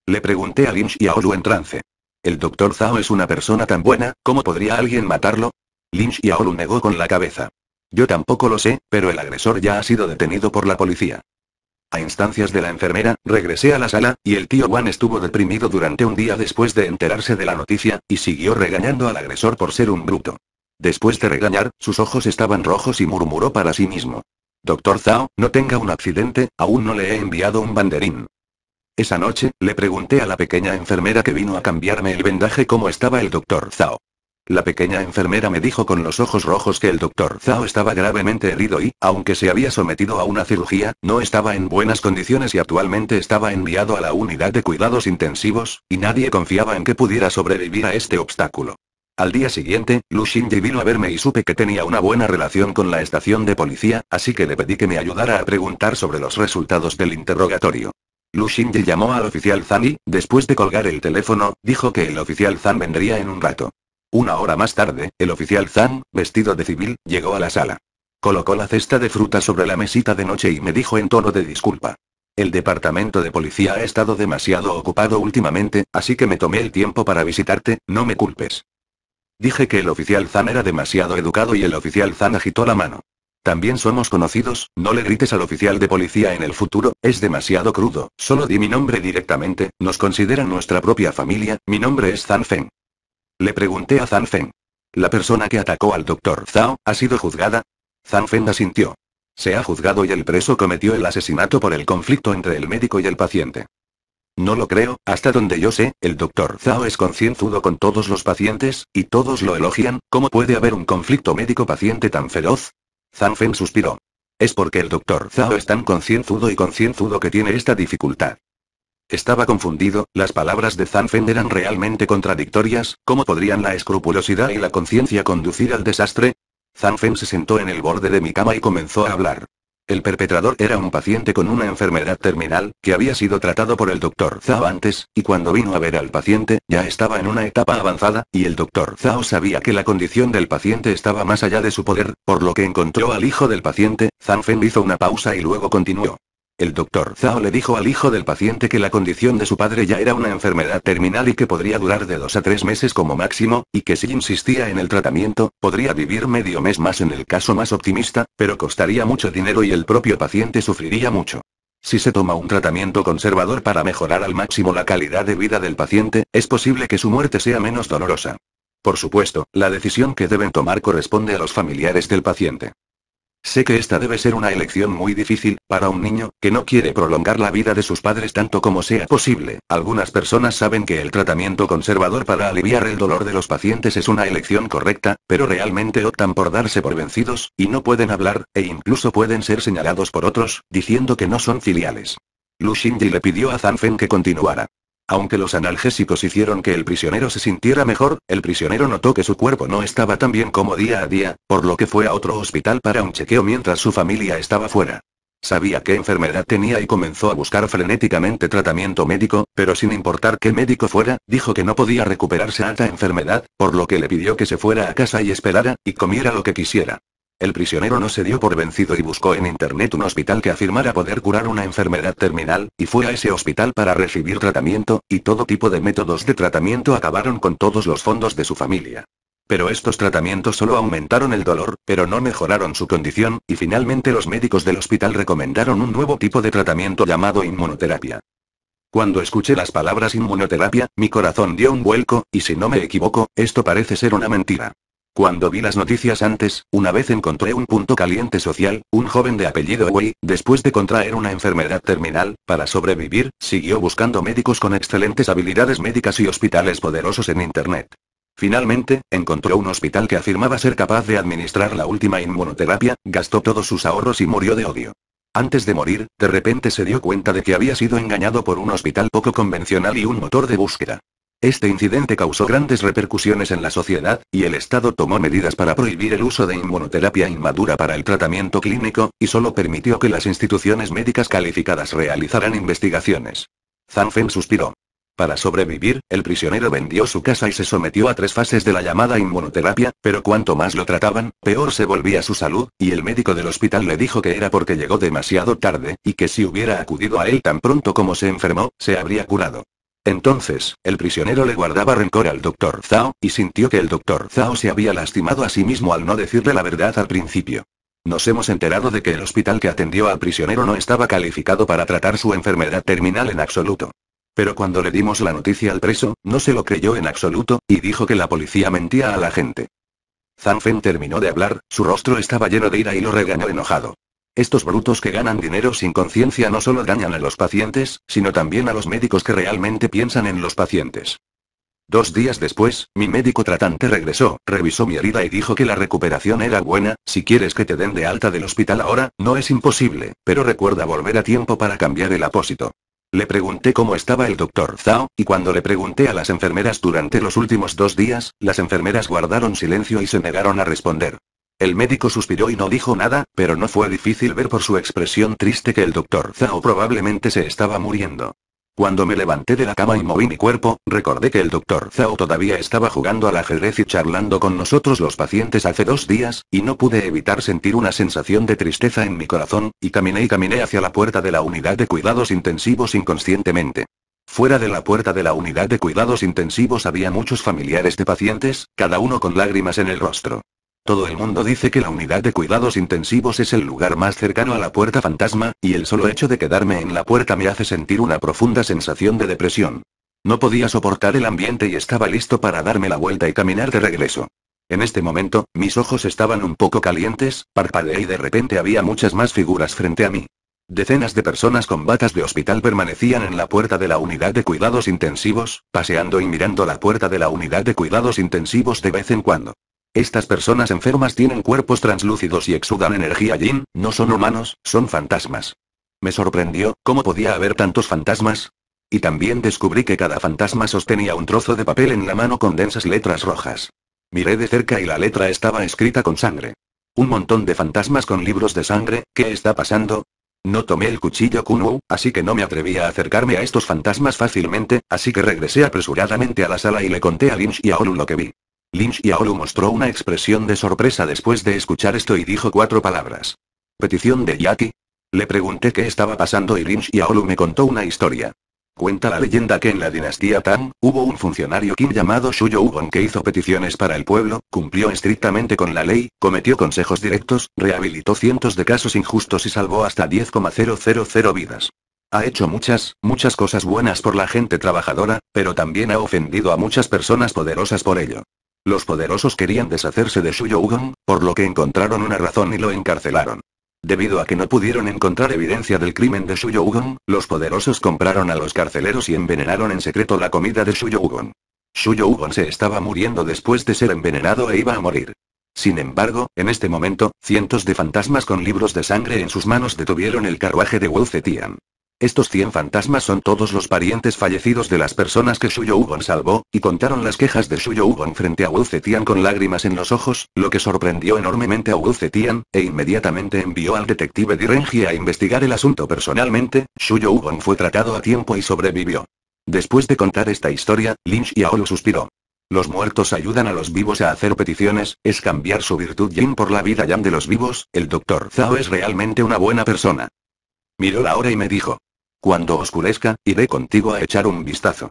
Le pregunté a Lynch y a en trance. ¿El doctor Zhao es una persona tan buena, cómo podría alguien matarlo? Lynch y Aolu negó con la cabeza. Yo tampoco lo sé, pero el agresor ya ha sido detenido por la policía. A instancias de la enfermera, regresé a la sala, y el tío Juan estuvo deprimido durante un día después de enterarse de la noticia, y siguió regañando al agresor por ser un bruto. Después de regañar, sus ojos estaban rojos y murmuró para sí mismo. Doctor Zhao, no tenga un accidente, aún no le he enviado un banderín. Esa noche, le pregunté a la pequeña enfermera que vino a cambiarme el vendaje cómo estaba el doctor Zhao. La pequeña enfermera me dijo con los ojos rojos que el doctor Zhao estaba gravemente herido y, aunque se había sometido a una cirugía, no estaba en buenas condiciones y actualmente estaba enviado a la unidad de cuidados intensivos, y nadie confiaba en que pudiera sobrevivir a este obstáculo. Al día siguiente, Lu Xinji vino a verme y supe que tenía una buena relación con la estación de policía, así que le pedí que me ayudara a preguntar sobre los resultados del interrogatorio. Lu Xinji llamó al oficial Zhang y, después de colgar el teléfono, dijo que el oficial Zhang vendría en un rato. Una hora más tarde, el oficial Zhang, vestido de civil, llegó a la sala. Colocó la cesta de fruta sobre la mesita de noche y me dijo en tono de disculpa. El departamento de policía ha estado demasiado ocupado últimamente, así que me tomé el tiempo para visitarte, no me culpes. Dije que el oficial Zan era demasiado educado y el oficial Zan agitó la mano. También somos conocidos, no le grites al oficial de policía en el futuro, es demasiado crudo, solo di mi nombre directamente, nos consideran nuestra propia familia, mi nombre es Zan Feng. Le pregunté a Zhang Feng. ¿La persona que atacó al doctor Zhao ha sido juzgada? Zhang Feng asintió. Se ha juzgado y el preso cometió el asesinato por el conflicto entre el médico y el paciente. No lo creo, hasta donde yo sé, el doctor Zhao es concienzudo con todos los pacientes, y todos lo elogian, ¿cómo puede haber un conflicto médico-paciente tan feroz? Zhang Feng suspiró. Es porque el doctor Zhao es tan concienzudo y concienzudo que tiene esta dificultad. Estaba confundido, las palabras de Zanfen eran realmente contradictorias, ¿cómo podrían la escrupulosidad y la conciencia conducir al desastre? Zanfen se sentó en el borde de mi cama y comenzó a hablar. El perpetrador era un paciente con una enfermedad terminal, que había sido tratado por el doctor Zhao antes, y cuando vino a ver al paciente, ya estaba en una etapa avanzada, y el doctor Zhao sabía que la condición del paciente estaba más allá de su poder, por lo que encontró al hijo del paciente, Zanfen hizo una pausa y luego continuó el doctor Zhao le dijo al hijo del paciente que la condición de su padre ya era una enfermedad terminal y que podría durar de dos a tres meses como máximo, y que si insistía en el tratamiento, podría vivir medio mes más en el caso más optimista, pero costaría mucho dinero y el propio paciente sufriría mucho. Si se toma un tratamiento conservador para mejorar al máximo la calidad de vida del paciente, es posible que su muerte sea menos dolorosa. Por supuesto, la decisión que deben tomar corresponde a los familiares del paciente. Sé que esta debe ser una elección muy difícil, para un niño, que no quiere prolongar la vida de sus padres tanto como sea posible. Algunas personas saben que el tratamiento conservador para aliviar el dolor de los pacientes es una elección correcta, pero realmente optan por darse por vencidos, y no pueden hablar, e incluso pueden ser señalados por otros, diciendo que no son filiales. Lu le pidió a Zanfen que continuara. Aunque los analgésicos hicieron que el prisionero se sintiera mejor, el prisionero notó que su cuerpo no estaba tan bien como día a día, por lo que fue a otro hospital para un chequeo mientras su familia estaba fuera. Sabía qué enfermedad tenía y comenzó a buscar frenéticamente tratamiento médico, pero sin importar qué médico fuera, dijo que no podía recuperarse a alta enfermedad, por lo que le pidió que se fuera a casa y esperara, y comiera lo que quisiera. El prisionero no se dio por vencido y buscó en internet un hospital que afirmara poder curar una enfermedad terminal, y fue a ese hospital para recibir tratamiento, y todo tipo de métodos de tratamiento acabaron con todos los fondos de su familia. Pero estos tratamientos solo aumentaron el dolor, pero no mejoraron su condición, y finalmente los médicos del hospital recomendaron un nuevo tipo de tratamiento llamado inmunoterapia. Cuando escuché las palabras inmunoterapia, mi corazón dio un vuelco, y si no me equivoco, esto parece ser una mentira. Cuando vi las noticias antes, una vez encontré un punto caliente social, un joven de apellido Wei, después de contraer una enfermedad terminal, para sobrevivir, siguió buscando médicos con excelentes habilidades médicas y hospitales poderosos en Internet. Finalmente, encontró un hospital que afirmaba ser capaz de administrar la última inmunoterapia, gastó todos sus ahorros y murió de odio. Antes de morir, de repente se dio cuenta de que había sido engañado por un hospital poco convencional y un motor de búsqueda. Este incidente causó grandes repercusiones en la sociedad, y el Estado tomó medidas para prohibir el uso de inmunoterapia inmadura para el tratamiento clínico, y solo permitió que las instituciones médicas calificadas realizaran investigaciones. Zanfen suspiró. Para sobrevivir, el prisionero vendió su casa y se sometió a tres fases de la llamada inmunoterapia, pero cuanto más lo trataban, peor se volvía su salud, y el médico del hospital le dijo que era porque llegó demasiado tarde, y que si hubiera acudido a él tan pronto como se enfermó, se habría curado. Entonces, el prisionero le guardaba rencor al doctor Zhao, y sintió que el doctor Zhao se había lastimado a sí mismo al no decirle la verdad al principio. Nos hemos enterado de que el hospital que atendió al prisionero no estaba calificado para tratar su enfermedad terminal en absoluto. Pero cuando le dimos la noticia al preso, no se lo creyó en absoluto, y dijo que la policía mentía a la gente. Feng terminó de hablar, su rostro estaba lleno de ira y lo regañó enojado. Estos brutos que ganan dinero sin conciencia no solo dañan a los pacientes, sino también a los médicos que realmente piensan en los pacientes. Dos días después, mi médico tratante regresó, revisó mi herida y dijo que la recuperación era buena, si quieres que te den de alta del hospital ahora, no es imposible, pero recuerda volver a tiempo para cambiar el apósito. Le pregunté cómo estaba el doctor Zhao, y cuando le pregunté a las enfermeras durante los últimos dos días, las enfermeras guardaron silencio y se negaron a responder. El médico suspiró y no dijo nada, pero no fue difícil ver por su expresión triste que el doctor Zhao probablemente se estaba muriendo. Cuando me levanté de la cama y moví mi cuerpo, recordé que el doctor Zhao todavía estaba jugando al ajedrez y charlando con nosotros los pacientes hace dos días, y no pude evitar sentir una sensación de tristeza en mi corazón, y caminé y caminé hacia la puerta de la unidad de cuidados intensivos inconscientemente. Fuera de la puerta de la unidad de cuidados intensivos había muchos familiares de pacientes, cada uno con lágrimas en el rostro. Todo el mundo dice que la unidad de cuidados intensivos es el lugar más cercano a la puerta fantasma, y el solo hecho de quedarme en la puerta me hace sentir una profunda sensación de depresión. No podía soportar el ambiente y estaba listo para darme la vuelta y caminar de regreso. En este momento, mis ojos estaban un poco calientes, parpadeé y de repente había muchas más figuras frente a mí. Decenas de personas con batas de hospital permanecían en la puerta de la unidad de cuidados intensivos, paseando y mirando la puerta de la unidad de cuidados intensivos de vez en cuando. Estas personas enfermas tienen cuerpos translúcidos y exudan energía yin, no son humanos, son fantasmas. Me sorprendió, ¿cómo podía haber tantos fantasmas? Y también descubrí que cada fantasma sostenía un trozo de papel en la mano con densas letras rojas. Miré de cerca y la letra estaba escrita con sangre. Un montón de fantasmas con libros de sangre, ¿qué está pasando? No tomé el cuchillo Kunu, así que no me atreví a acercarme a estos fantasmas fácilmente, así que regresé apresuradamente a la sala y le conté a Lynch y a Olu lo que vi. Lynch Yaolu mostró una expresión de sorpresa después de escuchar esto y dijo cuatro palabras. ¿Petición de Yaki? Le pregunté qué estaba pasando y Lynch Yaolu me contó una historia. Cuenta la leyenda que en la dinastía Tang, hubo un funcionario Kim llamado Shuyo Yougong que hizo peticiones para el pueblo, cumplió estrictamente con la ley, cometió consejos directos, rehabilitó cientos de casos injustos y salvó hasta 10,000 vidas. Ha hecho muchas, muchas cosas buenas por la gente trabajadora, pero también ha ofendido a muchas personas poderosas por ello. Los poderosos querían deshacerse de Ugon, por lo que encontraron una razón y lo encarcelaron. Debido a que no pudieron encontrar evidencia del crimen de Ugon, los poderosos compraron a los carceleros y envenenaron en secreto la comida de Shu Ugon se estaba muriendo después de ser envenenado e iba a morir. Sin embargo, en este momento, cientos de fantasmas con libros de sangre en sus manos detuvieron el carruaje de Wu Zetian. Estos 100 fantasmas son todos los parientes fallecidos de las personas que Shuyo Ugon salvó, y contaron las quejas de Shuyo Ugon frente a Wu Zetian con lágrimas en los ojos, lo que sorprendió enormemente a Wu Zetian, e inmediatamente envió al detective Direnji a investigar el asunto personalmente, Shuyo Ugon fue tratado a tiempo y sobrevivió. Después de contar esta historia, Lynch y Aolo suspiró. Los muertos ayudan a los vivos a hacer peticiones, es cambiar su virtud Yin por la vida Yan de los vivos, el doctor Zhao es realmente una buena persona. Miró la hora y me dijo. Cuando oscurezca, iré contigo a echar un vistazo.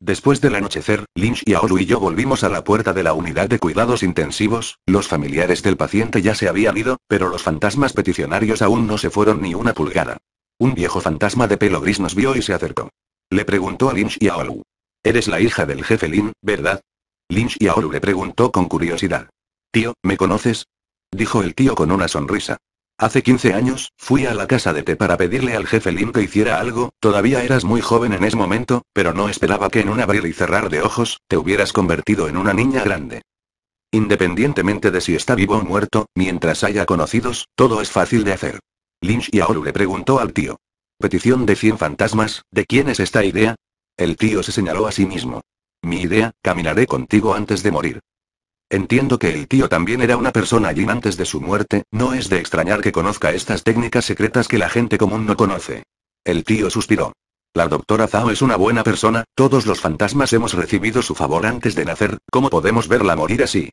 Después del anochecer, Lynch y Aoru y yo volvimos a la puerta de la unidad de cuidados intensivos, los familiares del paciente ya se habían ido, pero los fantasmas peticionarios aún no se fueron ni una pulgada. Un viejo fantasma de pelo gris nos vio y se acercó. Le preguntó a Lynch y Aoru. Eres la hija del jefe Lynn, ¿verdad? Lynch y Aoru le preguntó con curiosidad. Tío, ¿me conoces? Dijo el tío con una sonrisa. Hace 15 años, fui a la casa de té para pedirle al jefe Lin que hiciera algo, todavía eras muy joven en ese momento, pero no esperaba que en un abrir y cerrar de ojos, te hubieras convertido en una niña grande. Independientemente de si está vivo o muerto, mientras haya conocidos, todo es fácil de hacer. Lynch y Auru le preguntó al tío. Petición de 100 fantasmas, ¿de quién es esta idea? El tío se señaló a sí mismo. Mi idea, caminaré contigo antes de morir. Entiendo que el tío también era una persona allí antes de su muerte, no es de extrañar que conozca estas técnicas secretas que la gente común no conoce. El tío suspiró. La doctora Zhao es una buena persona, todos los fantasmas hemos recibido su favor antes de nacer, ¿cómo podemos verla morir así?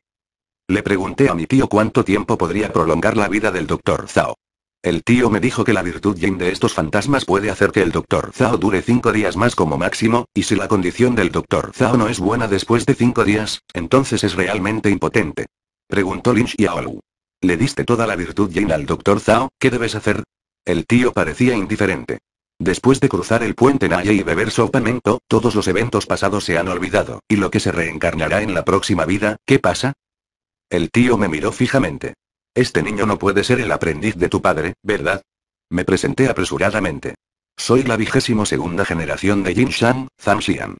Le pregunté a mi tío cuánto tiempo podría prolongar la vida del doctor Zhao. El tío me dijo que la virtud yin de estos fantasmas puede hacer que el Dr. Zhao dure cinco días más como máximo, y si la condición del Dr. Zhao no es buena después de cinco días, entonces es realmente impotente. Preguntó Lin Xiaolu. ¿Le diste toda la virtud yin al Dr. Zhao? ¿Qué debes hacer? El tío parecía indiferente. Después de cruzar el puente Naye y beber sopamento, todos los eventos pasados se han olvidado, y lo que se reencarnará en la próxima vida, ¿qué pasa? El tío me miró fijamente. Este niño no puede ser el aprendiz de tu padre, ¿verdad? Me presenté apresuradamente. Soy la vigésimo segunda generación de Jin Shan, Zhang Xian.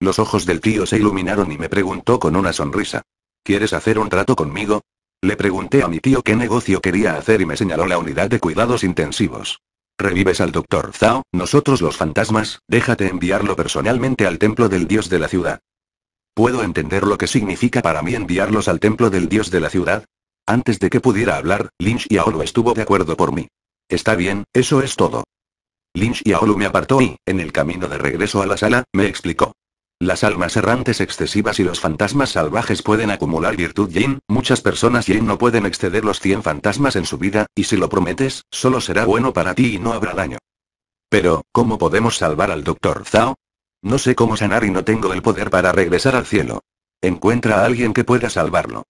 Los ojos del tío se iluminaron y me preguntó con una sonrisa. ¿Quieres hacer un trato conmigo? Le pregunté a mi tío qué negocio quería hacer y me señaló la unidad de cuidados intensivos. Revives al doctor Zhao, nosotros los fantasmas, déjate enviarlo personalmente al templo del dios de la ciudad. ¿Puedo entender lo que significa para mí enviarlos al templo del dios de la ciudad? Antes de que pudiera hablar, Lynch y Aolu estuvo de acuerdo por mí. Está bien, eso es todo. Lynch y Aolu me apartó y, en el camino de regreso a la sala, me explicó. Las almas errantes excesivas y los fantasmas salvajes pueden acumular virtud Yin, muchas personas Yin no pueden exceder los 100 fantasmas en su vida, y si lo prometes, solo será bueno para ti y no habrá daño. Pero, ¿cómo podemos salvar al doctor Zhao? No sé cómo sanar y no tengo el poder para regresar al cielo. Encuentra a alguien que pueda salvarlo.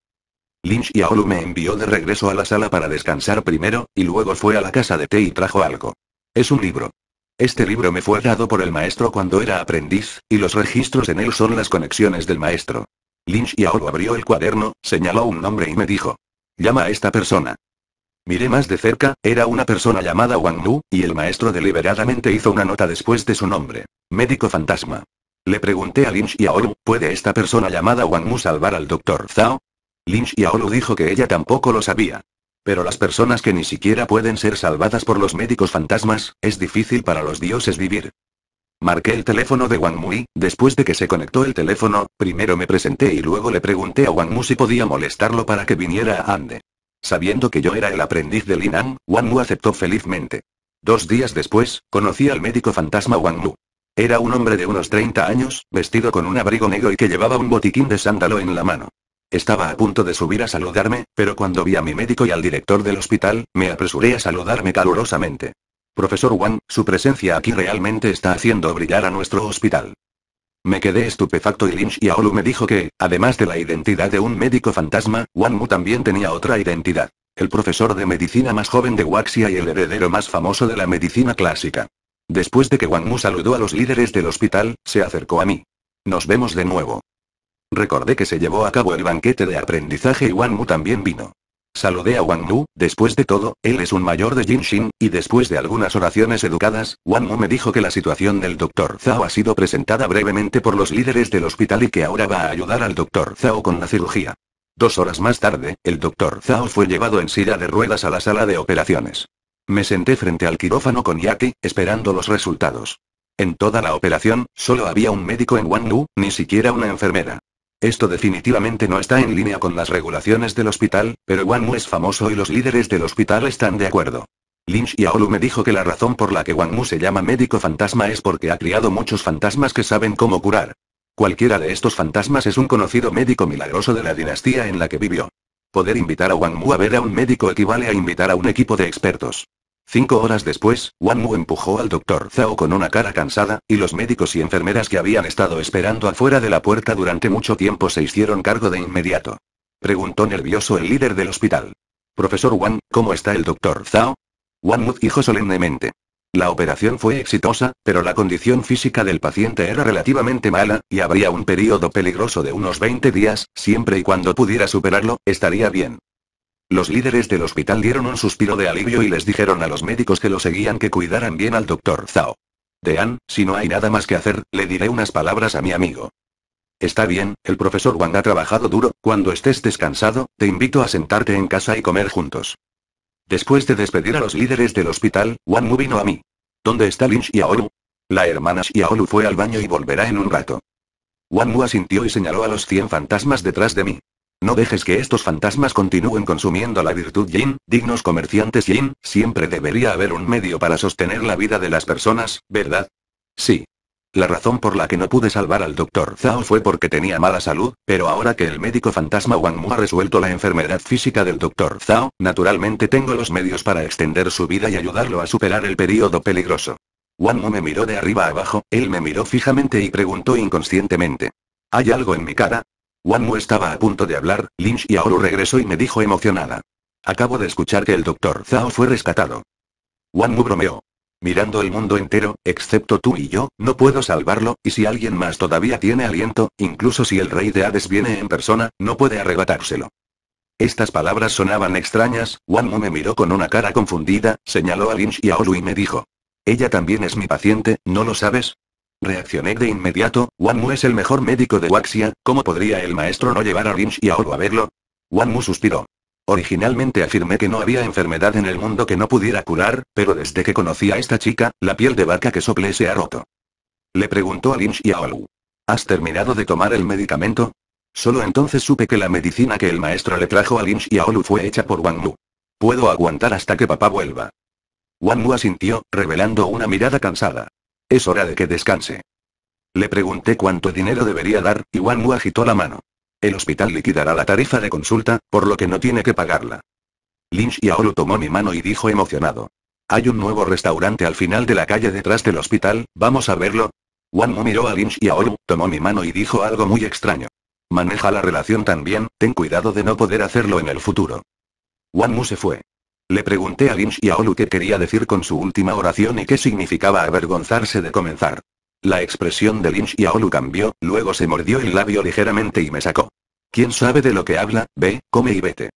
Lynch y me envió de regreso a la sala para descansar primero, y luego fue a la casa de té y trajo algo. Es un libro. Este libro me fue dado por el maestro cuando era aprendiz, y los registros en él son las conexiones del maestro. Lynch y abrió el cuaderno, señaló un nombre y me dijo. Llama a esta persona. Miré más de cerca, era una persona llamada Wang nu y el maestro deliberadamente hizo una nota después de su nombre. Médico fantasma. Le pregunté a Lynch y ¿puede esta persona llamada Wang Mu salvar al doctor Zhao? Lynch Xiaolu dijo que ella tampoco lo sabía. Pero las personas que ni siquiera pueden ser salvadas por los médicos fantasmas, es difícil para los dioses vivir. Marqué el teléfono de Wang Mui, después de que se conectó el teléfono, primero me presenté y luego le pregunté a Wang Mu si podía molestarlo para que viniera a Ande. Sabiendo que yo era el aprendiz de Lin An, Wang Mu aceptó felizmente. Dos días después, conocí al médico fantasma Wang Mu. Era un hombre de unos 30 años, vestido con un abrigo negro y que llevaba un botiquín de sándalo en la mano. Estaba a punto de subir a saludarme, pero cuando vi a mi médico y al director del hospital, me apresuré a saludarme calurosamente. Profesor Wang, su presencia aquí realmente está haciendo brillar a nuestro hospital. Me quedé estupefacto y Lynch y Aolu me dijo que, además de la identidad de un médico fantasma, Wan Mu también tenía otra identidad. El profesor de medicina más joven de Waxia y el heredero más famoso de la medicina clásica. Después de que Wang Mu saludó a los líderes del hospital, se acercó a mí. Nos vemos de nuevo. Recordé que se llevó a cabo el banquete de aprendizaje y Wang Mu también vino. Saludé a Wang Mu, después de todo, él es un mayor de Jinshin, y después de algunas oraciones educadas, Wang Mu me dijo que la situación del Dr. Zhao ha sido presentada brevemente por los líderes del hospital y que ahora va a ayudar al Dr. Zhao con la cirugía. Dos horas más tarde, el Dr. Zhao fue llevado en silla de ruedas a la sala de operaciones. Me senté frente al quirófano con Yaki, esperando los resultados. En toda la operación, solo había un médico en Wanmu, ni siquiera una enfermera. Esto definitivamente no está en línea con las regulaciones del hospital, pero Mu es famoso y los líderes del hospital están de acuerdo. Lynch y me dijo que la razón por la que Mu se llama médico fantasma es porque ha criado muchos fantasmas que saben cómo curar. Cualquiera de estos fantasmas es un conocido médico milagroso de la dinastía en la que vivió. Poder invitar a Wang Mu a ver a un médico equivale a invitar a un equipo de expertos. Cinco horas después, Wang Mu empujó al doctor Zhao con una cara cansada, y los médicos y enfermeras que habían estado esperando afuera de la puerta durante mucho tiempo se hicieron cargo de inmediato. Preguntó nervioso el líder del hospital. Profesor Wan, ¿cómo está el doctor Zhao? Wang Mu dijo solemnemente. La operación fue exitosa, pero la condición física del paciente era relativamente mala, y habría un periodo peligroso de unos 20 días, siempre y cuando pudiera superarlo, estaría bien. Los líderes del hospital dieron un suspiro de alivio y les dijeron a los médicos que lo seguían que cuidaran bien al doctor Zhao. Dean, si no hay nada más que hacer, le diré unas palabras a mi amigo. Está bien, el profesor Wang ha trabajado duro, cuando estés descansado, te invito a sentarte en casa y comer juntos. Después de despedir a los líderes del hospital, Wang Mu vino a mí. ¿Dónde está Lin Xiaolu? La hermana Xiaolu fue al baño y volverá en un rato. Wang Mu asintió y señaló a los 100 fantasmas detrás de mí. No dejes que estos fantasmas continúen consumiendo la virtud Yin, dignos comerciantes Yin, siempre debería haber un medio para sostener la vida de las personas, ¿verdad? Sí. La razón por la que no pude salvar al doctor Zhao fue porque tenía mala salud, pero ahora que el médico fantasma Wang Mu ha resuelto la enfermedad física del doctor Zhao, naturalmente tengo los medios para extender su vida y ayudarlo a superar el período peligroso. Wang Mu me miró de arriba abajo, él me miró fijamente y preguntó inconscientemente. ¿Hay algo en mi cara? Wanmu estaba a punto de hablar, Lynch y Aoru regresó y me dijo emocionada. Acabo de escuchar que el doctor Zhao fue rescatado. Wanmu bromeó. Mirando el mundo entero, excepto tú y yo, no puedo salvarlo, y si alguien más todavía tiene aliento, incluso si el rey de Hades viene en persona, no puede arrebatárselo. Estas palabras sonaban extrañas, Wanmu me miró con una cara confundida, señaló a Lynch y a y me dijo. Ella también es mi paciente, ¿no lo sabes? Reaccioné de inmediato, Wanmu es el mejor médico de Waxia, ¿cómo podría el maestro no llevar a Lynch y a a verlo? Wanmu suspiró. Originalmente afirmé que no había enfermedad en el mundo que no pudiera curar, pero desde que conocí a esta chica, la piel de vaca que sople se ha roto. Le preguntó a Lynch y a ¿Has terminado de tomar el medicamento? Solo entonces supe que la medicina que el maestro le trajo a Lynch y a fue hecha por Wang Mu. Puedo aguantar hasta que papá vuelva. Wang Mu asintió, revelando una mirada cansada. Es hora de que descanse. Le pregunté cuánto dinero debería dar, y Wang agitó la mano. El hospital liquidará la tarifa de consulta, por lo que no tiene que pagarla. Lynch Aoru tomó mi mano y dijo emocionado. Hay un nuevo restaurante al final de la calle detrás del hospital, vamos a verlo. Wang miró a Lynch Aoru, tomó mi mano y dijo algo muy extraño. Maneja la relación tan bien, ten cuidado de no poder hacerlo en el futuro. Wang Mu se fue. Le pregunté a Lynch a Olu qué quería decir con su última oración y qué significaba avergonzarse de comenzar. La expresión de Lynch y Olu cambió, luego se mordió el labio ligeramente y me sacó. ¿Quién sabe de lo que habla? Ve, come y vete.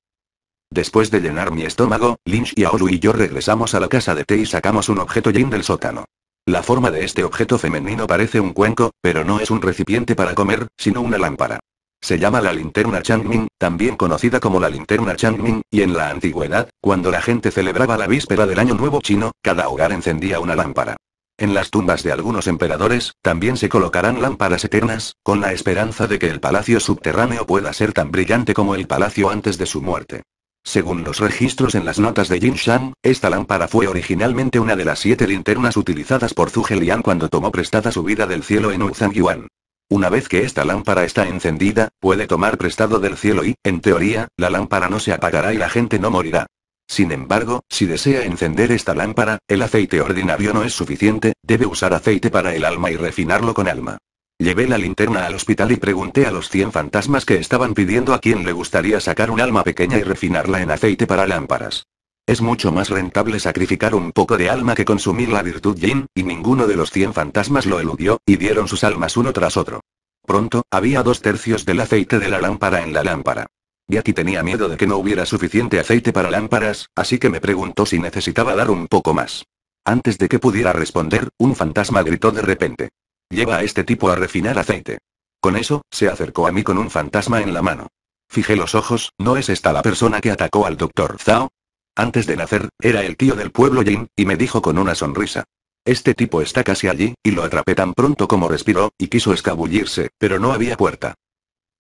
Después de llenar mi estómago, Lynch y Olu y yo regresamos a la casa de té y sacamos un objeto yin del sótano. La forma de este objeto femenino parece un cuenco, pero no es un recipiente para comer, sino una lámpara. Se llama la linterna Changming, también conocida como la linterna Changming, y en la antigüedad, cuando la gente celebraba la víspera del Año Nuevo Chino, cada hogar encendía una lámpara. En las tumbas de algunos emperadores, también se colocarán lámparas eternas, con la esperanza de que el palacio subterráneo pueda ser tan brillante como el palacio antes de su muerte. Según los registros en las notas de Jin Shan, esta lámpara fue originalmente una de las siete linternas utilizadas por Zhu Liang cuando tomó prestada su vida del cielo en Uzan Yuan. Una vez que esta lámpara está encendida, puede tomar prestado del cielo y, en teoría, la lámpara no se apagará y la gente no morirá. Sin embargo, si desea encender esta lámpara, el aceite ordinario no es suficiente, debe usar aceite para el alma y refinarlo con alma. Llevé la linterna al hospital y pregunté a los 100 fantasmas que estaban pidiendo a quién le gustaría sacar un alma pequeña y refinarla en aceite para lámparas. Es mucho más rentable sacrificar un poco de alma que consumir la virtud Yin, y ninguno de los cien fantasmas lo eludió, y dieron sus almas uno tras otro. Pronto, había dos tercios del aceite de la lámpara en la lámpara. Yaki tenía miedo de que no hubiera suficiente aceite para lámparas, así que me preguntó si necesitaba dar un poco más. Antes de que pudiera responder, un fantasma gritó de repente. Lleva a este tipo a refinar aceite. Con eso, se acercó a mí con un fantasma en la mano. Fijé los ojos, ¿no es esta la persona que atacó al doctor Zhao? Antes de nacer, era el tío del pueblo Jin, y me dijo con una sonrisa. Este tipo está casi allí, y lo atrapé tan pronto como respiró, y quiso escabullirse, pero no había puerta.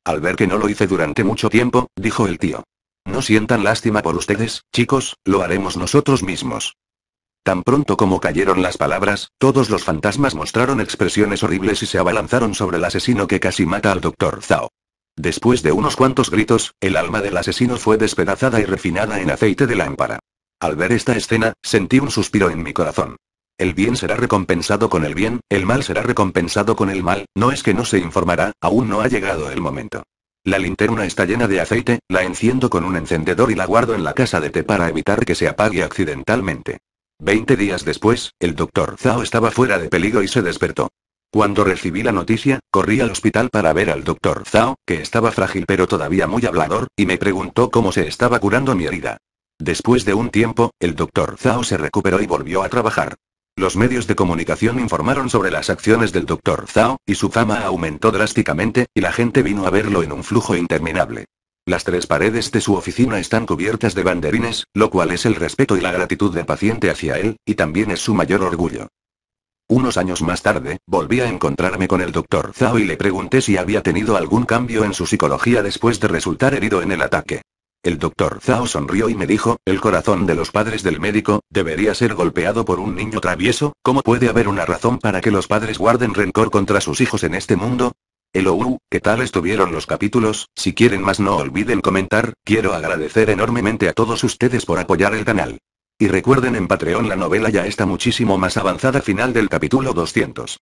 Al ver que no lo hice durante mucho tiempo, dijo el tío. No sientan lástima por ustedes, chicos, lo haremos nosotros mismos. Tan pronto como cayeron las palabras, todos los fantasmas mostraron expresiones horribles y se abalanzaron sobre el asesino que casi mata al doctor Zhao. Después de unos cuantos gritos, el alma del asesino fue despedazada y refinada en aceite de lámpara. Al ver esta escena, sentí un suspiro en mi corazón. El bien será recompensado con el bien, el mal será recompensado con el mal, no es que no se informará, aún no ha llegado el momento. La linterna está llena de aceite, la enciendo con un encendedor y la guardo en la casa de té para evitar que se apague accidentalmente. Veinte días después, el doctor Zhao estaba fuera de peligro y se despertó. Cuando recibí la noticia, corrí al hospital para ver al doctor Zhao, que estaba frágil pero todavía muy hablador, y me preguntó cómo se estaba curando mi herida. Después de un tiempo, el doctor Zhao se recuperó y volvió a trabajar. Los medios de comunicación informaron sobre las acciones del doctor Zhao, y su fama aumentó drásticamente, y la gente vino a verlo en un flujo interminable. Las tres paredes de su oficina están cubiertas de banderines, lo cual es el respeto y la gratitud del paciente hacia él, y también es su mayor orgullo. Unos años más tarde, volví a encontrarme con el Dr. Zhao y le pregunté si había tenido algún cambio en su psicología después de resultar herido en el ataque. El doctor Zhao sonrió y me dijo, el corazón de los padres del médico, debería ser golpeado por un niño travieso, ¿cómo puede haber una razón para que los padres guarden rencor contra sus hijos en este mundo? El ¿qué tal estuvieron los capítulos? Si quieren más no olviden comentar, quiero agradecer enormemente a todos ustedes por apoyar el canal. Y recuerden en Patreon la novela ya está muchísimo más avanzada final del capítulo 200.